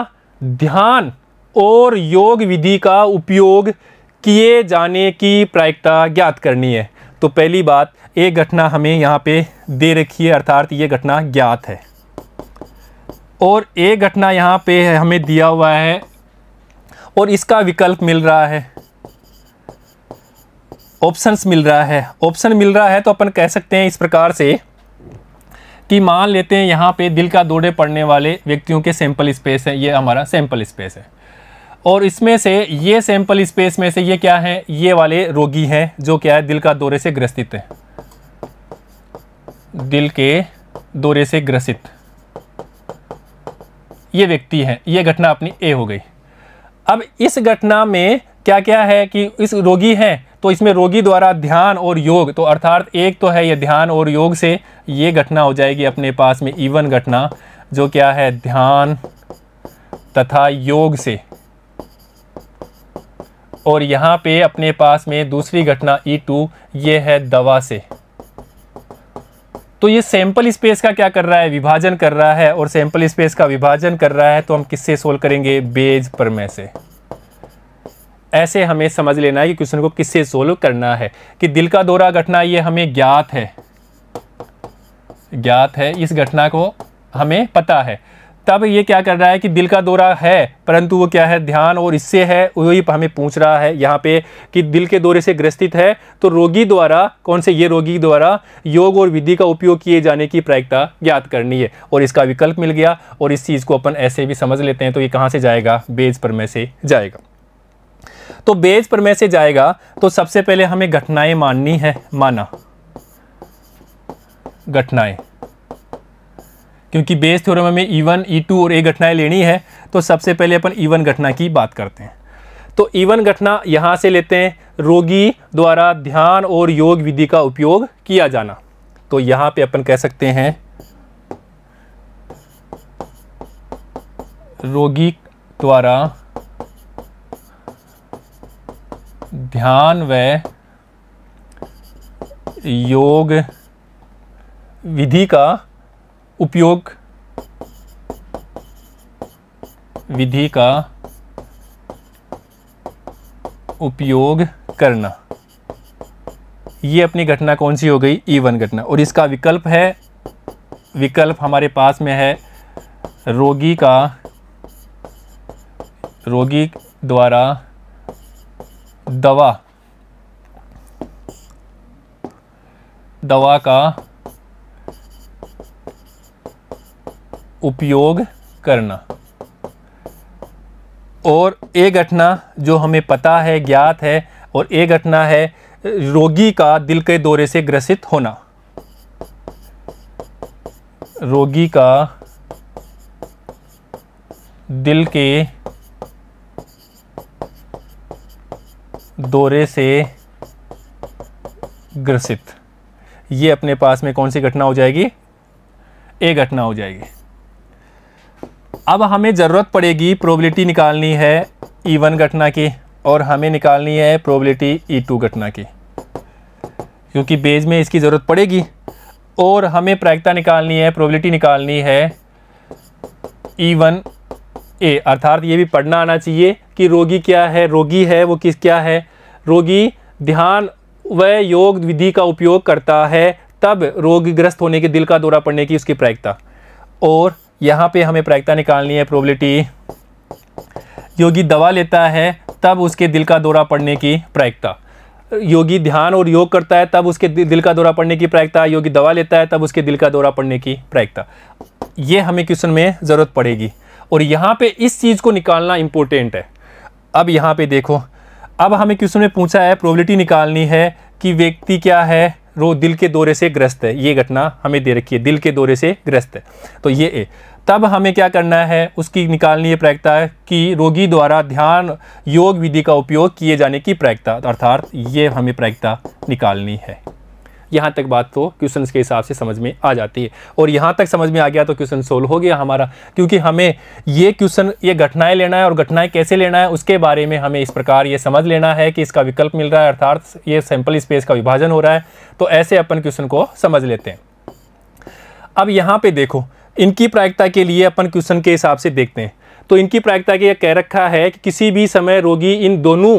ध्यान और योग विधि का उपयोग किए जाने की प्रायिकता ज्ञात करनी है तो पहली बात एक घटना हमें यहाँ पे दे रखी है अर्थात ये घटना ज्ञात है और ए घटना यहाँ पे हमें दिया हुआ है और इसका विकल्प मिल रहा है ऑप्शंस मिल रहा है ऑप्शन मिल रहा है तो अपन कह सकते हैं इस प्रकार से कि मान लेते हैं यहाँ पे दिल का दौरे पड़ने वाले व्यक्तियों के सैंपल स्पेस है ये हमारा सैंपल स्पेस है और इसमें से ये सैंपल स्पेस में से ये क्या है ये वाले रोगी हैं जो क्या है दिल का दौरे से ग्रसित है दिल के दौरे से ग्रसित ये व्यक्ति है ये घटना अपनी ए हो गई अब इस घटना में क्या क्या है कि इस रोगी है तो इसमें रोगी द्वारा ध्यान और योग तो अर्थात एक तो है ये ध्यान और योग से ये घटना हो जाएगी अपने पास में इवन घटना जो क्या है ध्यान तथा योग से और यहाँ पे अपने पास में दूसरी घटना ई e टू ये है दवा से तो ये सैंपल स्पेस का क्या कर रहा है विभाजन कर रहा है और सैंपल स्पेस का विभाजन कर रहा है तो हम किससे सोल्व करेंगे बेज प्रमेय से ऐसे हमें समझ लेना है कि क्वेश्चन को किससे सोल्व करना है कि दिल का दौरा घटना ये हमें ज्ञात है ज्ञात है इस घटना को हमें पता है तब ये क्या कर रहा है कि दिल का दौरा है परंतु वो क्या है ध्यान और इससे है वही हमें पूछ रहा है यहाँ पे कि दिल के दौरे से ग्रस्तित है तो रोगी द्वारा कौन से ये रोगी द्वारा योग और विधि का उपयोग किए जाने की प्रायिकता ज्ञात करनी है और इसका विकल्प मिल गया और इस चीज़ को अपन ऐसे भी समझ लेते हैं तो ये कहाँ से जाएगा बेज पर में से जाएगा तो बेज पर में से जाएगा तो सबसे पहले हमें घटनाएं माननी है माना घटनाएं क्योंकि बेस थ्योरम में ईवन ई टू और ए घटनाएं लेनी है तो सबसे पहले अपन ईवन e घटना की बात करते हैं तो ईवन e घटना यहाँ से लेते हैं रोगी द्वारा ध्यान और योग विधि का उपयोग किया जाना तो यहाँ पे अपन कह सकते हैं रोगी द्वारा ध्यान व योग विधि का उपयोग विधि का उपयोग करना ये अपनी घटना कौन सी हो गई ई e वन घटना और इसका विकल्प है विकल्प हमारे पास में है रोगी का रोगी द्वारा दवा दवा का उपयोग करना और ये घटना जो हमें पता है ज्ञात है और ये घटना है रोगी का दिल के दौरे से ग्रसित होना रोगी का दिल के दौरे से ग्रसित ये अपने पास में कौन सी घटना हो जाएगी ए घटना हो जाएगी अब हमें ज़रूरत पड़ेगी प्रोबेबिलिटी निकालनी है ई e वन घटना की और हमें निकालनी है प्रोबेबिलिटी ई टू घटना की क्योंकि बेज में इसकी ज़रूरत पड़ेगी और हमें प्रायिकता निकालनी है प्रोबेबिलिटी निकालनी है ई वन ए अर्थात ये भी पढ़ना आना चाहिए कि रोगी क्या है रोगी है वो किस क्या है रोगी ध्यान व योग विधि का उपयोग करता है तब रोगग्रस्त होने के दिल का दौरा पड़ने की उसकी प्रायिकता और यहाँ पे हमें प्रायिकता निकालनी है प्रोबेबिलिटी योगी दवा लेता है तब उसके दिल का दौरा पड़ने की प्रायिकता योगी ध्यान और योग करता है तब उसके दिल का दौरा पड़ने की प्रायिकता योगी दवा लेता है तब उसके दिल का दौरा पड़ने की प्रायिकता ये हमें क्वेश्चन में ज़रूरत पड़ेगी और यहाँ पे इस चीज़ को निकालना इम्पोर्टेंट है अब यहाँ पे देखो अब हमें क्वेश्चन में पूछा है प्रोबेबिलिटी निकालनी है कि व्यक्ति क्या है रो दिल के दौरे से ग्रस्त है ये घटना हमें दे रखी है दिल के दौरे से ग्रस्त है तो ये है। तब हमें क्या करना है उसकी निकालनी है प्रैक्ता कि रोगी द्वारा ध्यान योग विधि का उपयोग किए जाने की प्रयक्ता अर्थात ये हमें प्रयक्ता निकालनी है यहाँ तक बात तो क्वेश्चन के हिसाब से समझ में आ जाती है और यहाँ तक समझ में आ गया तो क्वेश्चन सोल्व हो गया हमारा क्योंकि हमें ये क्वेश्चन ये घटनाएं लेना है और घटनाएं कैसे लेना है उसके बारे में हमें इस प्रकार ये समझ लेना है कि इसका विकल्प मिल रहा है अर्थात ये सैंपल स्पेस का विभाजन हो रहा है तो ऐसे अपन क्वेश्चन को समझ लेते हैं अब यहाँ पर देखो इनकी प्रायिकता के लिए अपन क्वेश्चन के हिसाब से देखते हैं तो इनकी प्रायिकता के यह कह रखा है कि किसी भी समय रोगी इन दोनों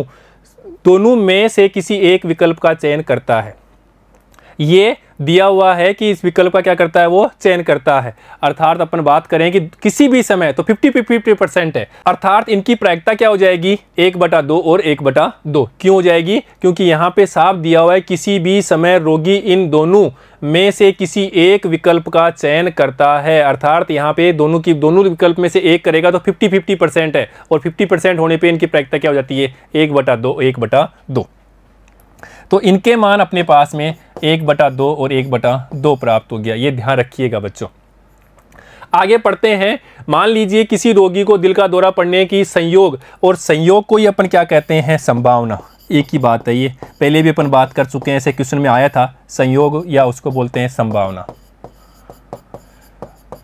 दोनों में से किसी एक विकल्प का चयन करता है ये दिया हुआ है कि इस विकल्प का क्या करता है वो चयन करता है अर्थात अपन बात करें कि किसी भी समय तो 50 फिफ्टी परसेंट है अर्थात इनकी प्रायिकता क्या हो जाएगी एक बटा दो और एक बटा दो क्यों हो जाएगी क्योंकि यहाँ पे साफ दिया हुआ है किसी भी समय रोगी इन दोनों में से किसी एक विकल्प का चयन करता है अर्थात यहाँ पे दोनों की दोनों विकल्प में से एक करेगा तो 50 50 परसेंट है और 50 परसेंट होने पे इनकी प्रायिकता क्या हो जाती है एक बटा दो एक बटा दो तो इनके मान अपने पास में एक बटा दो और एक बटा दो प्राप्त हो गया ये ध्यान रखिएगा बच्चों आगे पढ़ते हैं मान लीजिए किसी रोगी को दिल का दौरा पड़ने की संयोग और संयोग को ही अपन क्या कहते हैं संभावना एक ही बात है ये पहले भी अपन बात कर चुके हैं ऐसे क्वेश्चन में आया था संयोग या उसको बोलते हैं संभावना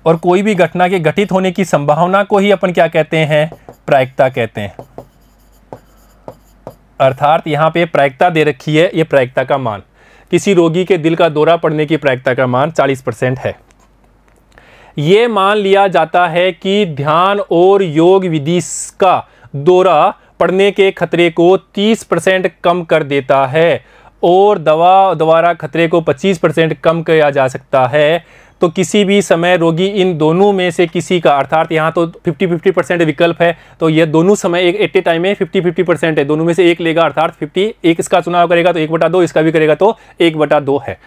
और कोई भी घटना के घटित होने की संभावना को ही अपन क्या कहते हैं प्रायिकता कहते हैं अर्थात यहाँ पे प्रायिकता दे रखी है ये प्रायिकता का मान किसी रोगी के दिल का दौरा पड़ने की प्रायिकता का मान 40 परसेंट है ये मान लिया जाता है कि ध्यान और योग विधि का दौरा पड़ने के खतरे को 30 परसेंट कम कर देता है और दवा द्वारा खतरे को 25 परसेंट कम किया जा सकता है तो किसी भी समय रोगी इन दोनों में से किसी का अर्थात यहाँ तो 50 50 परसेंट विकल्प है तो यह दोनों समय एक एट ए टाइम में 50 50 परसेंट है दोनों में से एक लेगा अर्थात 50 एक इसका चुनाव करेगा तो एक बटा दो इसका भी करेगा तो एक बटा दो है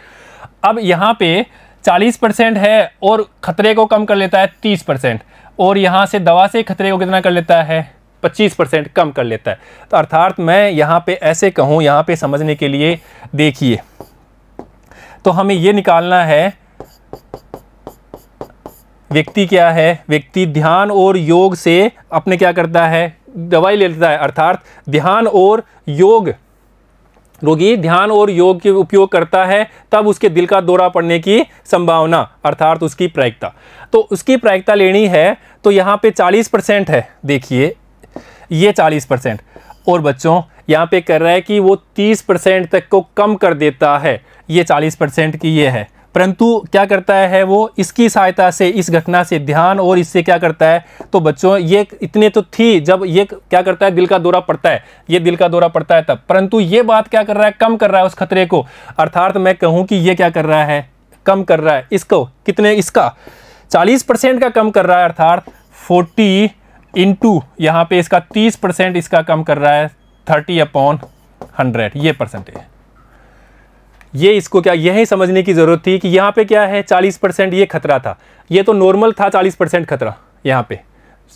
अब यहाँ पे चालीस परसेंट है और ख़तरे को कम कर लेता है तीस परसेंट और यहाँ से दवा से खतरे को कितना कर लेता है पच्चीस परसेंट कम कर लेता है तो अर्थात मैं यहाँ पे ऐसे कहूँ यहाँ पे समझने के लिए देखिए तो हमें ये निकालना है व्यक्ति क्या है व्यक्ति ध्यान और योग से अपने क्या करता है दवाई ले लेता है अर्थात ध्यान और योग रोगी ध्यान और योग के उपयोग करता है तब उसके दिल का दौरा पड़ने की संभावना अर्थात उसकी प्रायिकता तो उसकी प्रायिकता लेनी है तो यहाँ पे 40 परसेंट है देखिए ये 40 परसेंट और बच्चों यहाँ पे कर रहा है कि वो 30 परसेंट तक को कम कर देता है ये 40 परसेंट की ये है परंतु क्या करता है वो इसकी सहायता से इस घटना से ध्यान और इससे क्या करता है तो बच्चों ये इतने तो थी जब ये क्या करता है दिल का दौरा पड़ता है ये दिल का दौरा पड़ता है तब परंतु ये बात क्या कर रहा है कम कर रहा है उस खतरे को अर्थात मैं कहूँ कि ये क्या कर रहा है कम कर रहा है इसको कितने इसका चालीस परसेंट का कम कर रहा है अर्थात फोर्टी इंटू यहाँ पे इसका तीस परसेंट इसका कम कर रहा है थर्टी अपॉन हंड्रेड ये परसेंटेज ये इसको क्या यही समझने की ज़रूरत थी कि यहाँ पे क्या है 40 परसेंट ये खतरा था ये तो नॉर्मल था 40 परसेंट खतरा यहाँ पे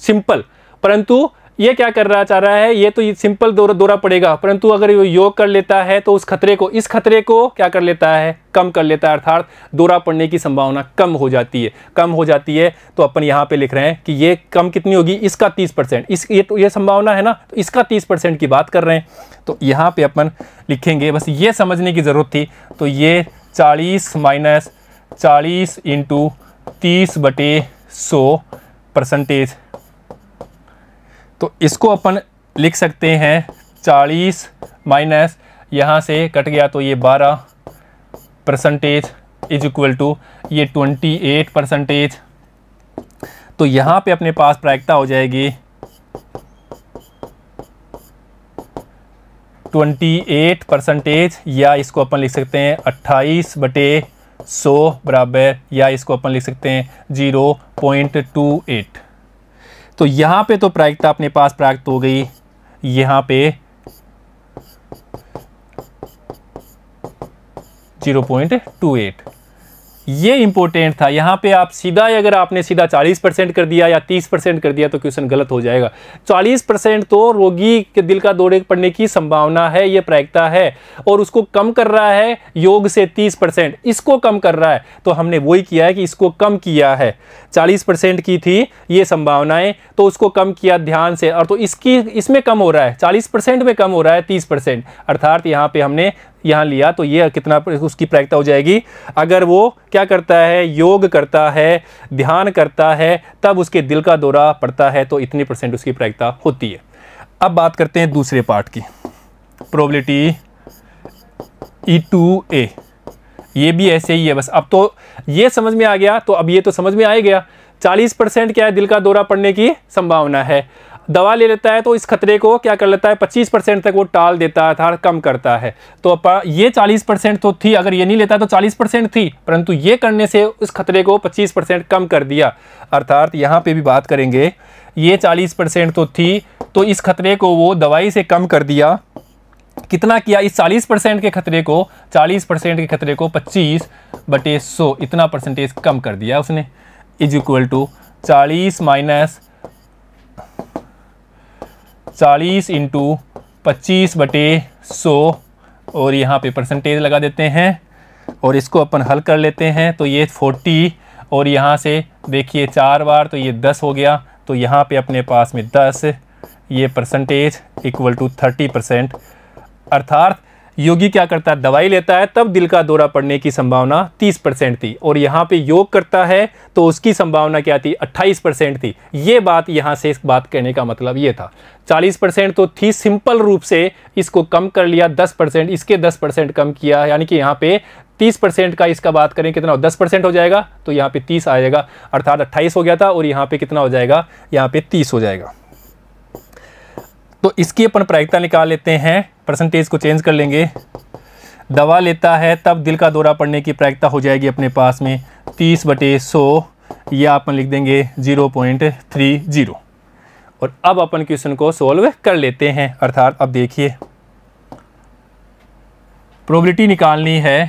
सिंपल परंतु ये क्या कर रहा चाह रहा है ये तो ये सिंपल दौरा दौरा पड़ेगा परंतु अगर वो योग कर लेता है तो उस खतरे को इस खतरे को क्या कर लेता है कम कर लेता है अर्थात दौरा पड़ने की संभावना कम हो जाती है कम हो जाती है तो अपन यहाँ पे लिख रहे हैं कि ये कम कितनी होगी इसका 30 परसेंट इस ये तो ये संभावना है ना तो इसका 30 परसेंट की बात कर रहे हैं तो यहाँ पर अपन लिखेंगे बस ये समझने की ज़रूरत थी तो ये चालीस माइनस चालीस इंटू तीस बटे सौ परसेंटेज तो इसको अपन लिख सकते हैं चालीस माइनस यहाँ से कट गया तो ये बारह परसेंटेज इज इक्वल टू ये ट्वेंटी एट परसेंटेज तो यहाँ पे अपने पास प्रायिकता हो जाएगी ट्वेंटी एट परसेंटेज या इसको अपन लिख सकते हैं अट्ठाईस बटे सौ बराबर या इसको अपन लिख सकते हैं ज़ीरो पॉइंट टू एट तो यहां पे तो प्रायिकता अपने पास प्राप्त हो गई यहां पे 0.28 ये इंपॉर्टेंट था यहां पे आप सीधा अगर आपने सीधा 40 परसेंट कर दिया या 30 परसेंट कर दिया तो क्वेश्चन गलत हो जाएगा 40 परसेंट तो रोगी के दिल का दौरे पड़ने की संभावना है ये प्रायिकता है और उसको कम कर रहा है योग से 30 परसेंट इसको कम कर रहा है तो हमने वही किया है कि इसको कम किया है 40 परसेंट की थी ये संभावनाएं तो उसको कम किया ध्यान से और तो इसकी इसमें कम हो रहा है 40 परसेंट में कम हो रहा है 30 परसेंट अर्थात यहाँ पे हमने यहाँ लिया तो ये कितना उसकी प्रायिकता हो जाएगी अगर वो क्या करता है योग करता है ध्यान करता है तब उसके दिल का दौरा पड़ता है तो इतनी परसेंट उसकी प्रायिकता होती है अब बात करते हैं दूसरे पार्ट की प्रोबलिटी ई टू ए ये भी ऐसे ही है बस अब तो ये समझ में आ गया तो अब ये तो समझ में आ गया चालीस परसेंट क्या है दिल का दौरा पड़ने की संभावना है दवा ले लेता है तो इस खतरे को क्या कर लेता है 25 परसेंट तक वो टाल देता है अर्थात कम करता है तो अपा ये 40 परसेंट तो थी अगर ये नहीं लेता तो 40 परसेंट थी परंतु ये करने से उस खतरे को 25 परसेंट कम कर दिया अर्थात यहाँ पे भी बात करेंगे ये 40 परसेंट तो थी तो इस खतरे को वो दवाई से कम कर दिया कितना किया इस 40 परसेंट के खतरे को 40 परसेंट के खतरे को 25 बटे सो इतना परसेंटेज कम कर दिया उसने इज इक्वल टू चालीस माइनस चालीस इंटू पच्चीस बटे सो और यहाँ पे परसेंटेज लगा देते हैं और इसको अपन हल कर लेते हैं तो ये फोर्टी और यहाँ से देखिए चार बार तो ये दस हो गया तो यहाँ पे अपने पास में दस ये percentage equal to thirty percent अर्थात योगी क्या करता है दवाई लेता है तब दिल का दौरा पड़ने की संभावना 30 परसेंट थी और यहाँ पे योग करता है तो उसकी संभावना क्या थी 28 परसेंट थी ये बात यहाँ से इस बात कहने का मतलब ये था 40 परसेंट तो थी सिंपल रूप से इसको कम कर लिया 10 परसेंट इसके 10 परसेंट कम किया यानी कि यहाँ पे 30 परसेंट का इसका बात करें कितना दस परसेंट हो जाएगा तो यहाँ पर तीस आ जाएगा अर्थात अट्ठाईस हो गया था और यहाँ पर कितना हो जाएगा यहाँ पर तीस हो जाएगा तो इसकी अपन प्रायिकता निकाल लेते हैं परसेंटेज को चेंज कर लेंगे दवा लेता है तब दिल का दौरा पड़ने की प्रायिकता हो जाएगी अपने पास में तीस बटे सो या अपन लिख देंगे जीरो पॉइंट थ्री जीरो और अब अपन क्वेश्चन को सॉल्व कर लेते हैं अर्थात अब देखिए प्रोबेबिलिटी निकालनी है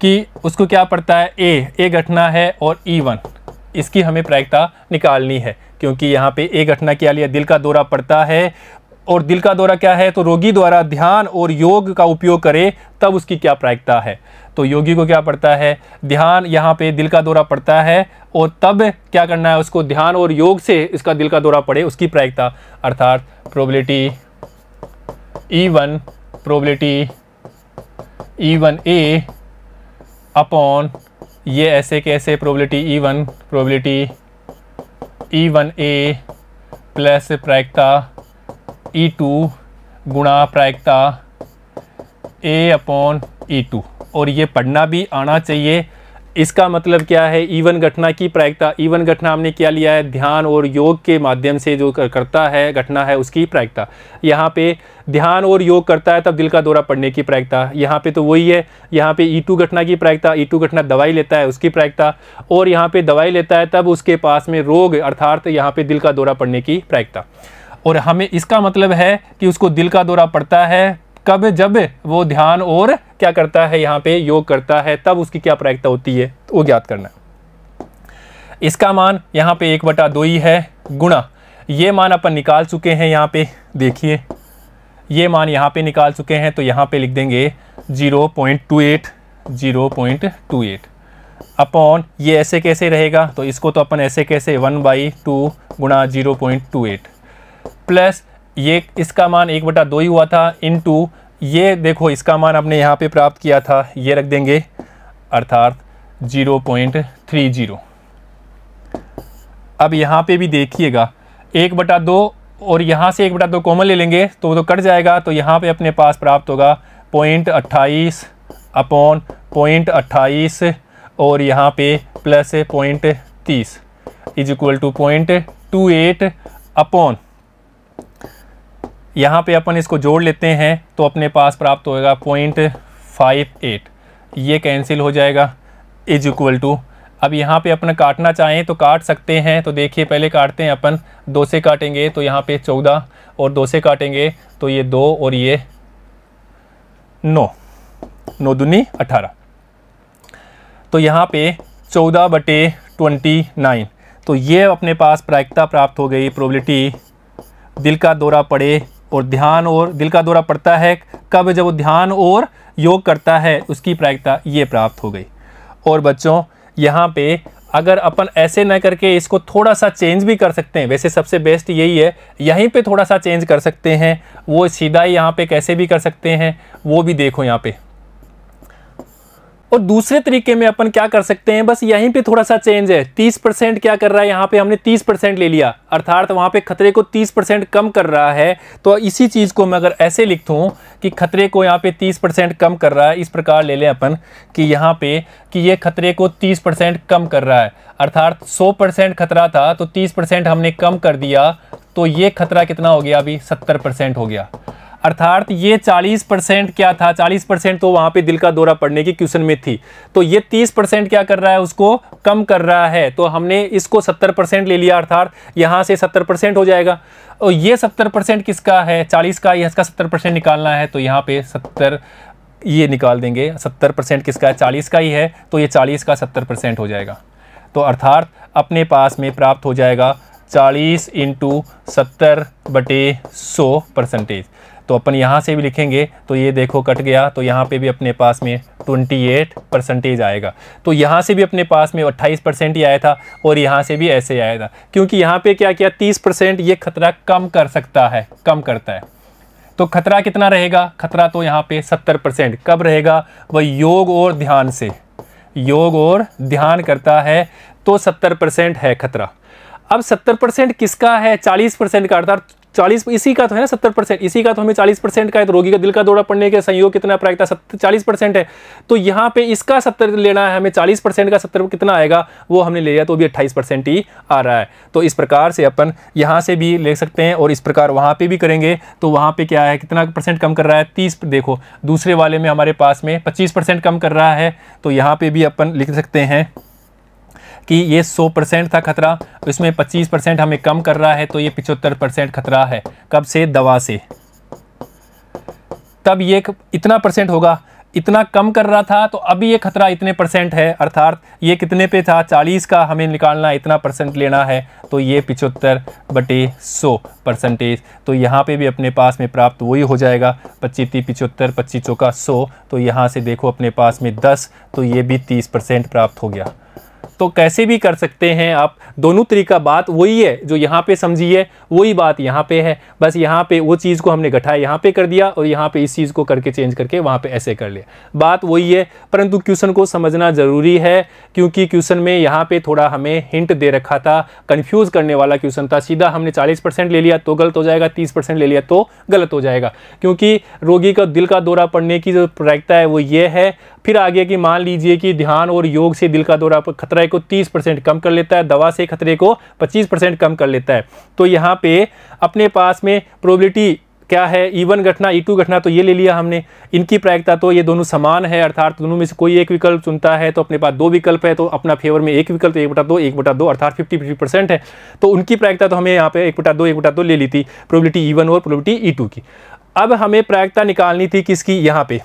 कि उसको क्या पड़ता है ए ए घटना है और ई e वन इसकी हमें प्रायिकता निकालनी है क्योंकि यहाँ पे ए घटना क्या लिया दिल का दौरा पड़ता है और दिल का दौरा क्या है तो रोगी द्वारा ध्यान और योग का उपयोग करे तब उसकी क्या प्रायिकता है तो योगी को क्या पड़ता है ध्यान यहाँ पे दिल का दौरा पड़ता है और तब क्या करना है उसको ध्यान और योग से इसका दिल का दौरा पड़े उसकी प्रायिकता अर्थात probability E one probability E one A upon ये ऐसे कैसे probability E one probability E one A plus प्रायिकता ई e टू गुणा प्रायिकता ए अपॉन ई टू और ये पढ़ना भी आना चाहिए इसका मतलब क्या है ईवन e घटना की प्रायिकता ईवन e घटना हमने क्या लिया है ध्यान और योग के माध्यम से जो करता है घटना है उसकी प्रायिकता यहाँ पे ध्यान और योग करता है तब दिल का दौरा पड़ने की प्रायिकता यहाँ पे तो वही है यहाँ पे ई टू घटना की प्रायिकता ई टू घटना दवाई लेता है उसकी प्रायिकता और यहाँ पे दवाई लेता है तब उसके पास में रोग अर्थात यहाँ पे दिल का दौरा पड़ने की प्रायिकता और हमें इसका मतलब है कि उसको दिल का दौरा पड़ता है कब जब वो ध्यान और क्या करता है यहाँ पे योग करता है तब उसकी क्या प्रायिकता होती है तो वो ज्ञात करना इसका मान यहाँ पे एक बटा दो ही है गुणा ये मान अपन निकाल चुके हैं यहाँ पे देखिए ये मान यहाँ पे निकाल चुके हैं तो यहाँ पे लिख देंगे zero point two eight zero point two eight upon ये ऐसे कैसे रहेगा तो इसको तो अपन ऐसे कैसे वन बाई टू गुणा zero point two eight plus ये इसका मान एक बटा दो ही हुआ था इन टू ये देखो इसका मान आपने यहाँ पे प्राप्त किया था ये रख देंगे अर्थात जीरो पॉइंट थ्री जीरो अब यहाँ पे भी देखिएगा एक बटा दो और यहाँ से एक बटा दो कॉमन ले लेंगे तो वो तो कट जाएगा तो यहाँ पे अपने पास प्राप्त होगा पॉइंट अट्ठाईस अपॉन पॉइंट अट्ठाईस और यहाँ पे प्लस पॉइंट तीस is equal to point two eight upon यहाँ पे अपन इसको जोड़ लेते हैं तो अपने पास प्राप्त होएगा पॉइंट फाइव एट ये कैंसिल हो जाएगा इज इक्वल टू अब यहाँ पे अपन काटना चाहें तो काट सकते हैं तो देखिए पहले काटते हैं अपन दो से काटेंगे तो यहाँ पे चौदह और दो से काटेंगे तो ये दो और ये नौ नौ दुनी अठारह तो यहाँ पे चौदह बटे ट्वेंटी नाइन तो ये अपने पास प्रायिकता प्राप्त हो गई प्रोबलिटी दिल का दौरा पड़े और ध्यान और दिल का दौरा पड़ता है कब जब वो ध्यान और योग करता है उसकी प्रायिकता ये प्राप्त हो गई और बच्चों यहाँ पे अगर अपन ऐसे ना करके इसको थोड़ा सा चेंज भी कर सकते हैं वैसे सबसे बेस्ट यही है यहीं पे थोड़ा सा चेंज कर सकते हैं वो सीधा ही यहाँ पे कैसे भी कर सकते हैं वो भी देखो यहाँ पर और दूसरे तरीके में अपन क्या कर सकते हैं बस यहीं पे थोड़ा सा चेंज है 30 परसेंट क्या कर रहा है यहाँ पे हमने 30 परसेंट ले लिया अर्थात वहाँ पे खतरे को 30 परसेंट कम कर रहा है तो इसी चीज़ को मैं अगर ऐसे लिखता कि खतरे को यहाँ पे 30 परसेंट कम कर रहा है इस प्रकार ले लें अपन कि यहाँ पे कि ये खतरे को तीस परसेंट कम कर रहा है अर्थात सौ परसेंट खतरा था तो तीस परसेंट हमने कम कर दिया तो ये खतरा कितना हो गया अभी सत्तर परसेंट हो गया अर्थात ये 40 परसेंट क्या था 40 परसेंट तो वहां पे दिल का दौरा पड़ने की क्वेश्चन में थी तो ये 30 परसेंट क्या कर रहा है उसको कम कर रहा है तो हमने इसको 70 परसेंट ले लिया अर्थात यहाँ से 70 परसेंट हो जाएगा और ये 70 परसेंट किसका है 40 का इसका 70 परसेंट निकालना है तो यहाँ पे 70 ये निकाल देंगे 70 परसेंट किसका है चालीस का ही है तो ये चालीस का सत्तर परसेंट हो जाएगा तो अर्थात अपने पास में प्राप्त हो जाएगा चालीस इंटू सत्तर बटे सौ परसेंटेज तो अपन यहाँ से भी लिखेंगे तो ये देखो कट गया तो यहाँ पे भी अपने पास में 28 परसेंटेज आएगा तो यहाँ से भी अपने पास में 28 परसेंट ही आया था और यहाँ से भी ऐसे आया था क्योंकि यहाँ पे क्या किया 30 परसेंट ये खतरा कम कर सकता है कम करता है तो खतरा कितना रहेगा खतरा तो यहाँ पे 70 परसेंट कब रहेगा वह योग और ध्यान से योग और ध्यान करता है तो सत्तर परसेंट है खतरा अब 70 परसेंट किसका है 40 परसेंट का अर्थात चालीस इसी का तो है ना सत्तर परसेंट इसी का तो हमें चालीस परसेंट का है तो रोगी का दिल का दौरा पड़ने के संयोग कितना प्रायिकता सत्तर चालीस परसेंट है तो यहाँ पे इसका सत्तर लेना है हमें चालीस परसेंट का सत्तर कितना आएगा वो हमने ले लिया तो भी अट्ठाईस परसेंट ही आ रहा है तो इस प्रकार से अपन यहाँ से भी ले सकते हैं और इस प्रकार वहाँ पर भी करेंगे तो वहाँ पर क्या है कितना परसेंट कम कर रहा है तीस देखो दूसरे वाले में हमारे पास में पच्चीस कम कर रहा है तो यहाँ पर भी अपन लिख सकते हैं कि ये 100 परसेंट था खतरा इसमें 25 परसेंट हमें कम कर रहा है तो ये पिछहत्तर परसेंट खतरा है कब से दवा से तब ये इतना परसेंट होगा इतना कम कर रहा था तो अभी ये खतरा इतने परसेंट है अर्थात ये कितने पे था 40 का हमें निकालना इतना परसेंट लेना है तो ये पिचहत्तर बटे 100 परसेंटेज तो यहाँ पे भी अपने पास में प्राप्त वही हो जाएगा पच्चीस तीस पिचहत्तर पच्चीस चौका सौ तो यहाँ से देखो अपने पास में 10 तो ये भी 30 परसेंट प्राप्त हो गया तो कैसे भी कर सकते हैं आप दोनों तरीका बात वही है जो यहाँ पे समझिए वही बात यहाँ पे है बस यहाँ पे वो चीज़ को हमने घटाया यहाँ पे कर दिया और यहाँ पे इस चीज़ को करके चेंज करके वहाँ पे ऐसे कर लिया बात वही है परंतु क्वेश्चन को समझना ज़रूरी है क्योंकि क्वेश्चन में यहाँ पर थोड़ा हमें हिंट दे रखा था कन्फ्यूज़ करने वाला क्वेश्चन था सीधा हमने चालीस ले लिया तो गलत हो जाएगा तीस ले लिया तो गलत हो जाएगा क्योंकि रोगी का दिल का दौरा पड़ने की जो प्रायिकता है वो ये है फिर आगे कि मान लीजिए कि ध्यान और योग से दिल का दौरा खतरे को 30 परसेंट कम कर लेता है दवा से खतरे को 25 परसेंट कम कर लेता है तो यहाँ पे अपने पास में प्रोबेबिलिटी क्या है ई e वन घटना ई e टू घटना तो ये ले लिया हमने इनकी प्रायिकता तो ये दोनों समान है अर्थात दोनों में से कोई एक विकल्प चुनता है तो अपने पास दो विकल्प है तो अपना फेवर में एक विकल्प तो एक बटा दो एक बटा दो अर्थात फिफ्टी फिफ्टी परसेंट है तो उनकी प्रायिकता तो हमें यहाँ पे एक बटा दो एक बटा दो ले ली थी प्रोबिलिटी ई e और प्रोबिलिटी ई टू की अब हमें प्रायिकता निकालनी थी किसकी यहाँ पर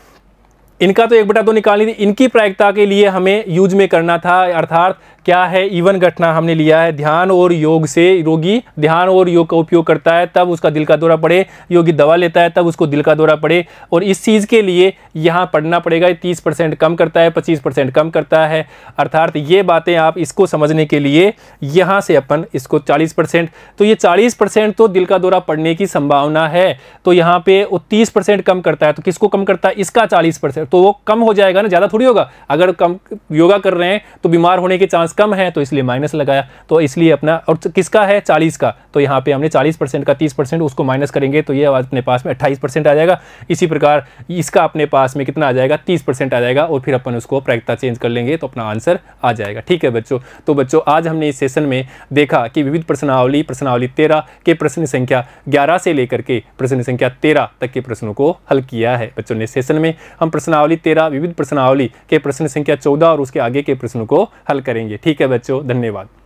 इनका तो एक बटा दो तो निकालनी थी इनकी प्रायिकता के लिए हमें यूज में करना था अर्थात क्या है इवन घटना हमने लिया है ध्यान और योग से रोगी ध्यान और योग का उपयोग करता है तब उसका दिल का दौरा पड़े योगी दवा लेता है तब उसको दिल का दौरा पड़े और इस चीज़ के लिए यहाँ पढ़ना पड़ेगा तीस परसेंट कम करता है पच्चीस परसेंट कम करता है अर्थात ये बातें आप इसको समझने के लिए यहाँ से अपन इसको चालीस परसेंट तो ये चालीस परसेंट तो दिल का दौरा पड़ने की संभावना है तो यहाँ पे वो तीस परसेंट कम करता है तो किसको कम करता है इसका चालीस परसेंट तो वो कम हो जाएगा ना ज़्यादा थोड़ी होगा अगर कम योगा कर रहे हैं तो बीमार होने के चांस माइनस कम है तो इसलिए माइनस लगाया तो इसलिए अपना और तो किसका है चालीस का तो यहाँ पे हमने चालीस परसेंट का तीस परसेंट उसको माइनस करेंगे तो ये अपने पास में अट्ठाईस परसेंट आ जाएगा इसी प्रकार इसका अपने पास में कितना आ जाएगा तीस परसेंट आ जाएगा और फिर अपन उसको प्रायिकता चेंज कर लेंगे तो अपना आंसर आ जाएगा ठीक है बच्चों तो बच्चों आज हमने इस सेशन में देखा कि विविध प्रश्नावली प्रश्नावली तेरह के प्रश्न संख्या ग्यारह से लेकर के प्रश्न संख्या तेरह तक के प्रश्नों को हल किया है बच्चों ने सेशन में हम प्रश्नावली तेरह विविध प्रश्नावली के प्रश्न संख्या चौदह और उसके आगे के प्रश्नों को हल करेंगे ठीक है बच्चों धन्यवाद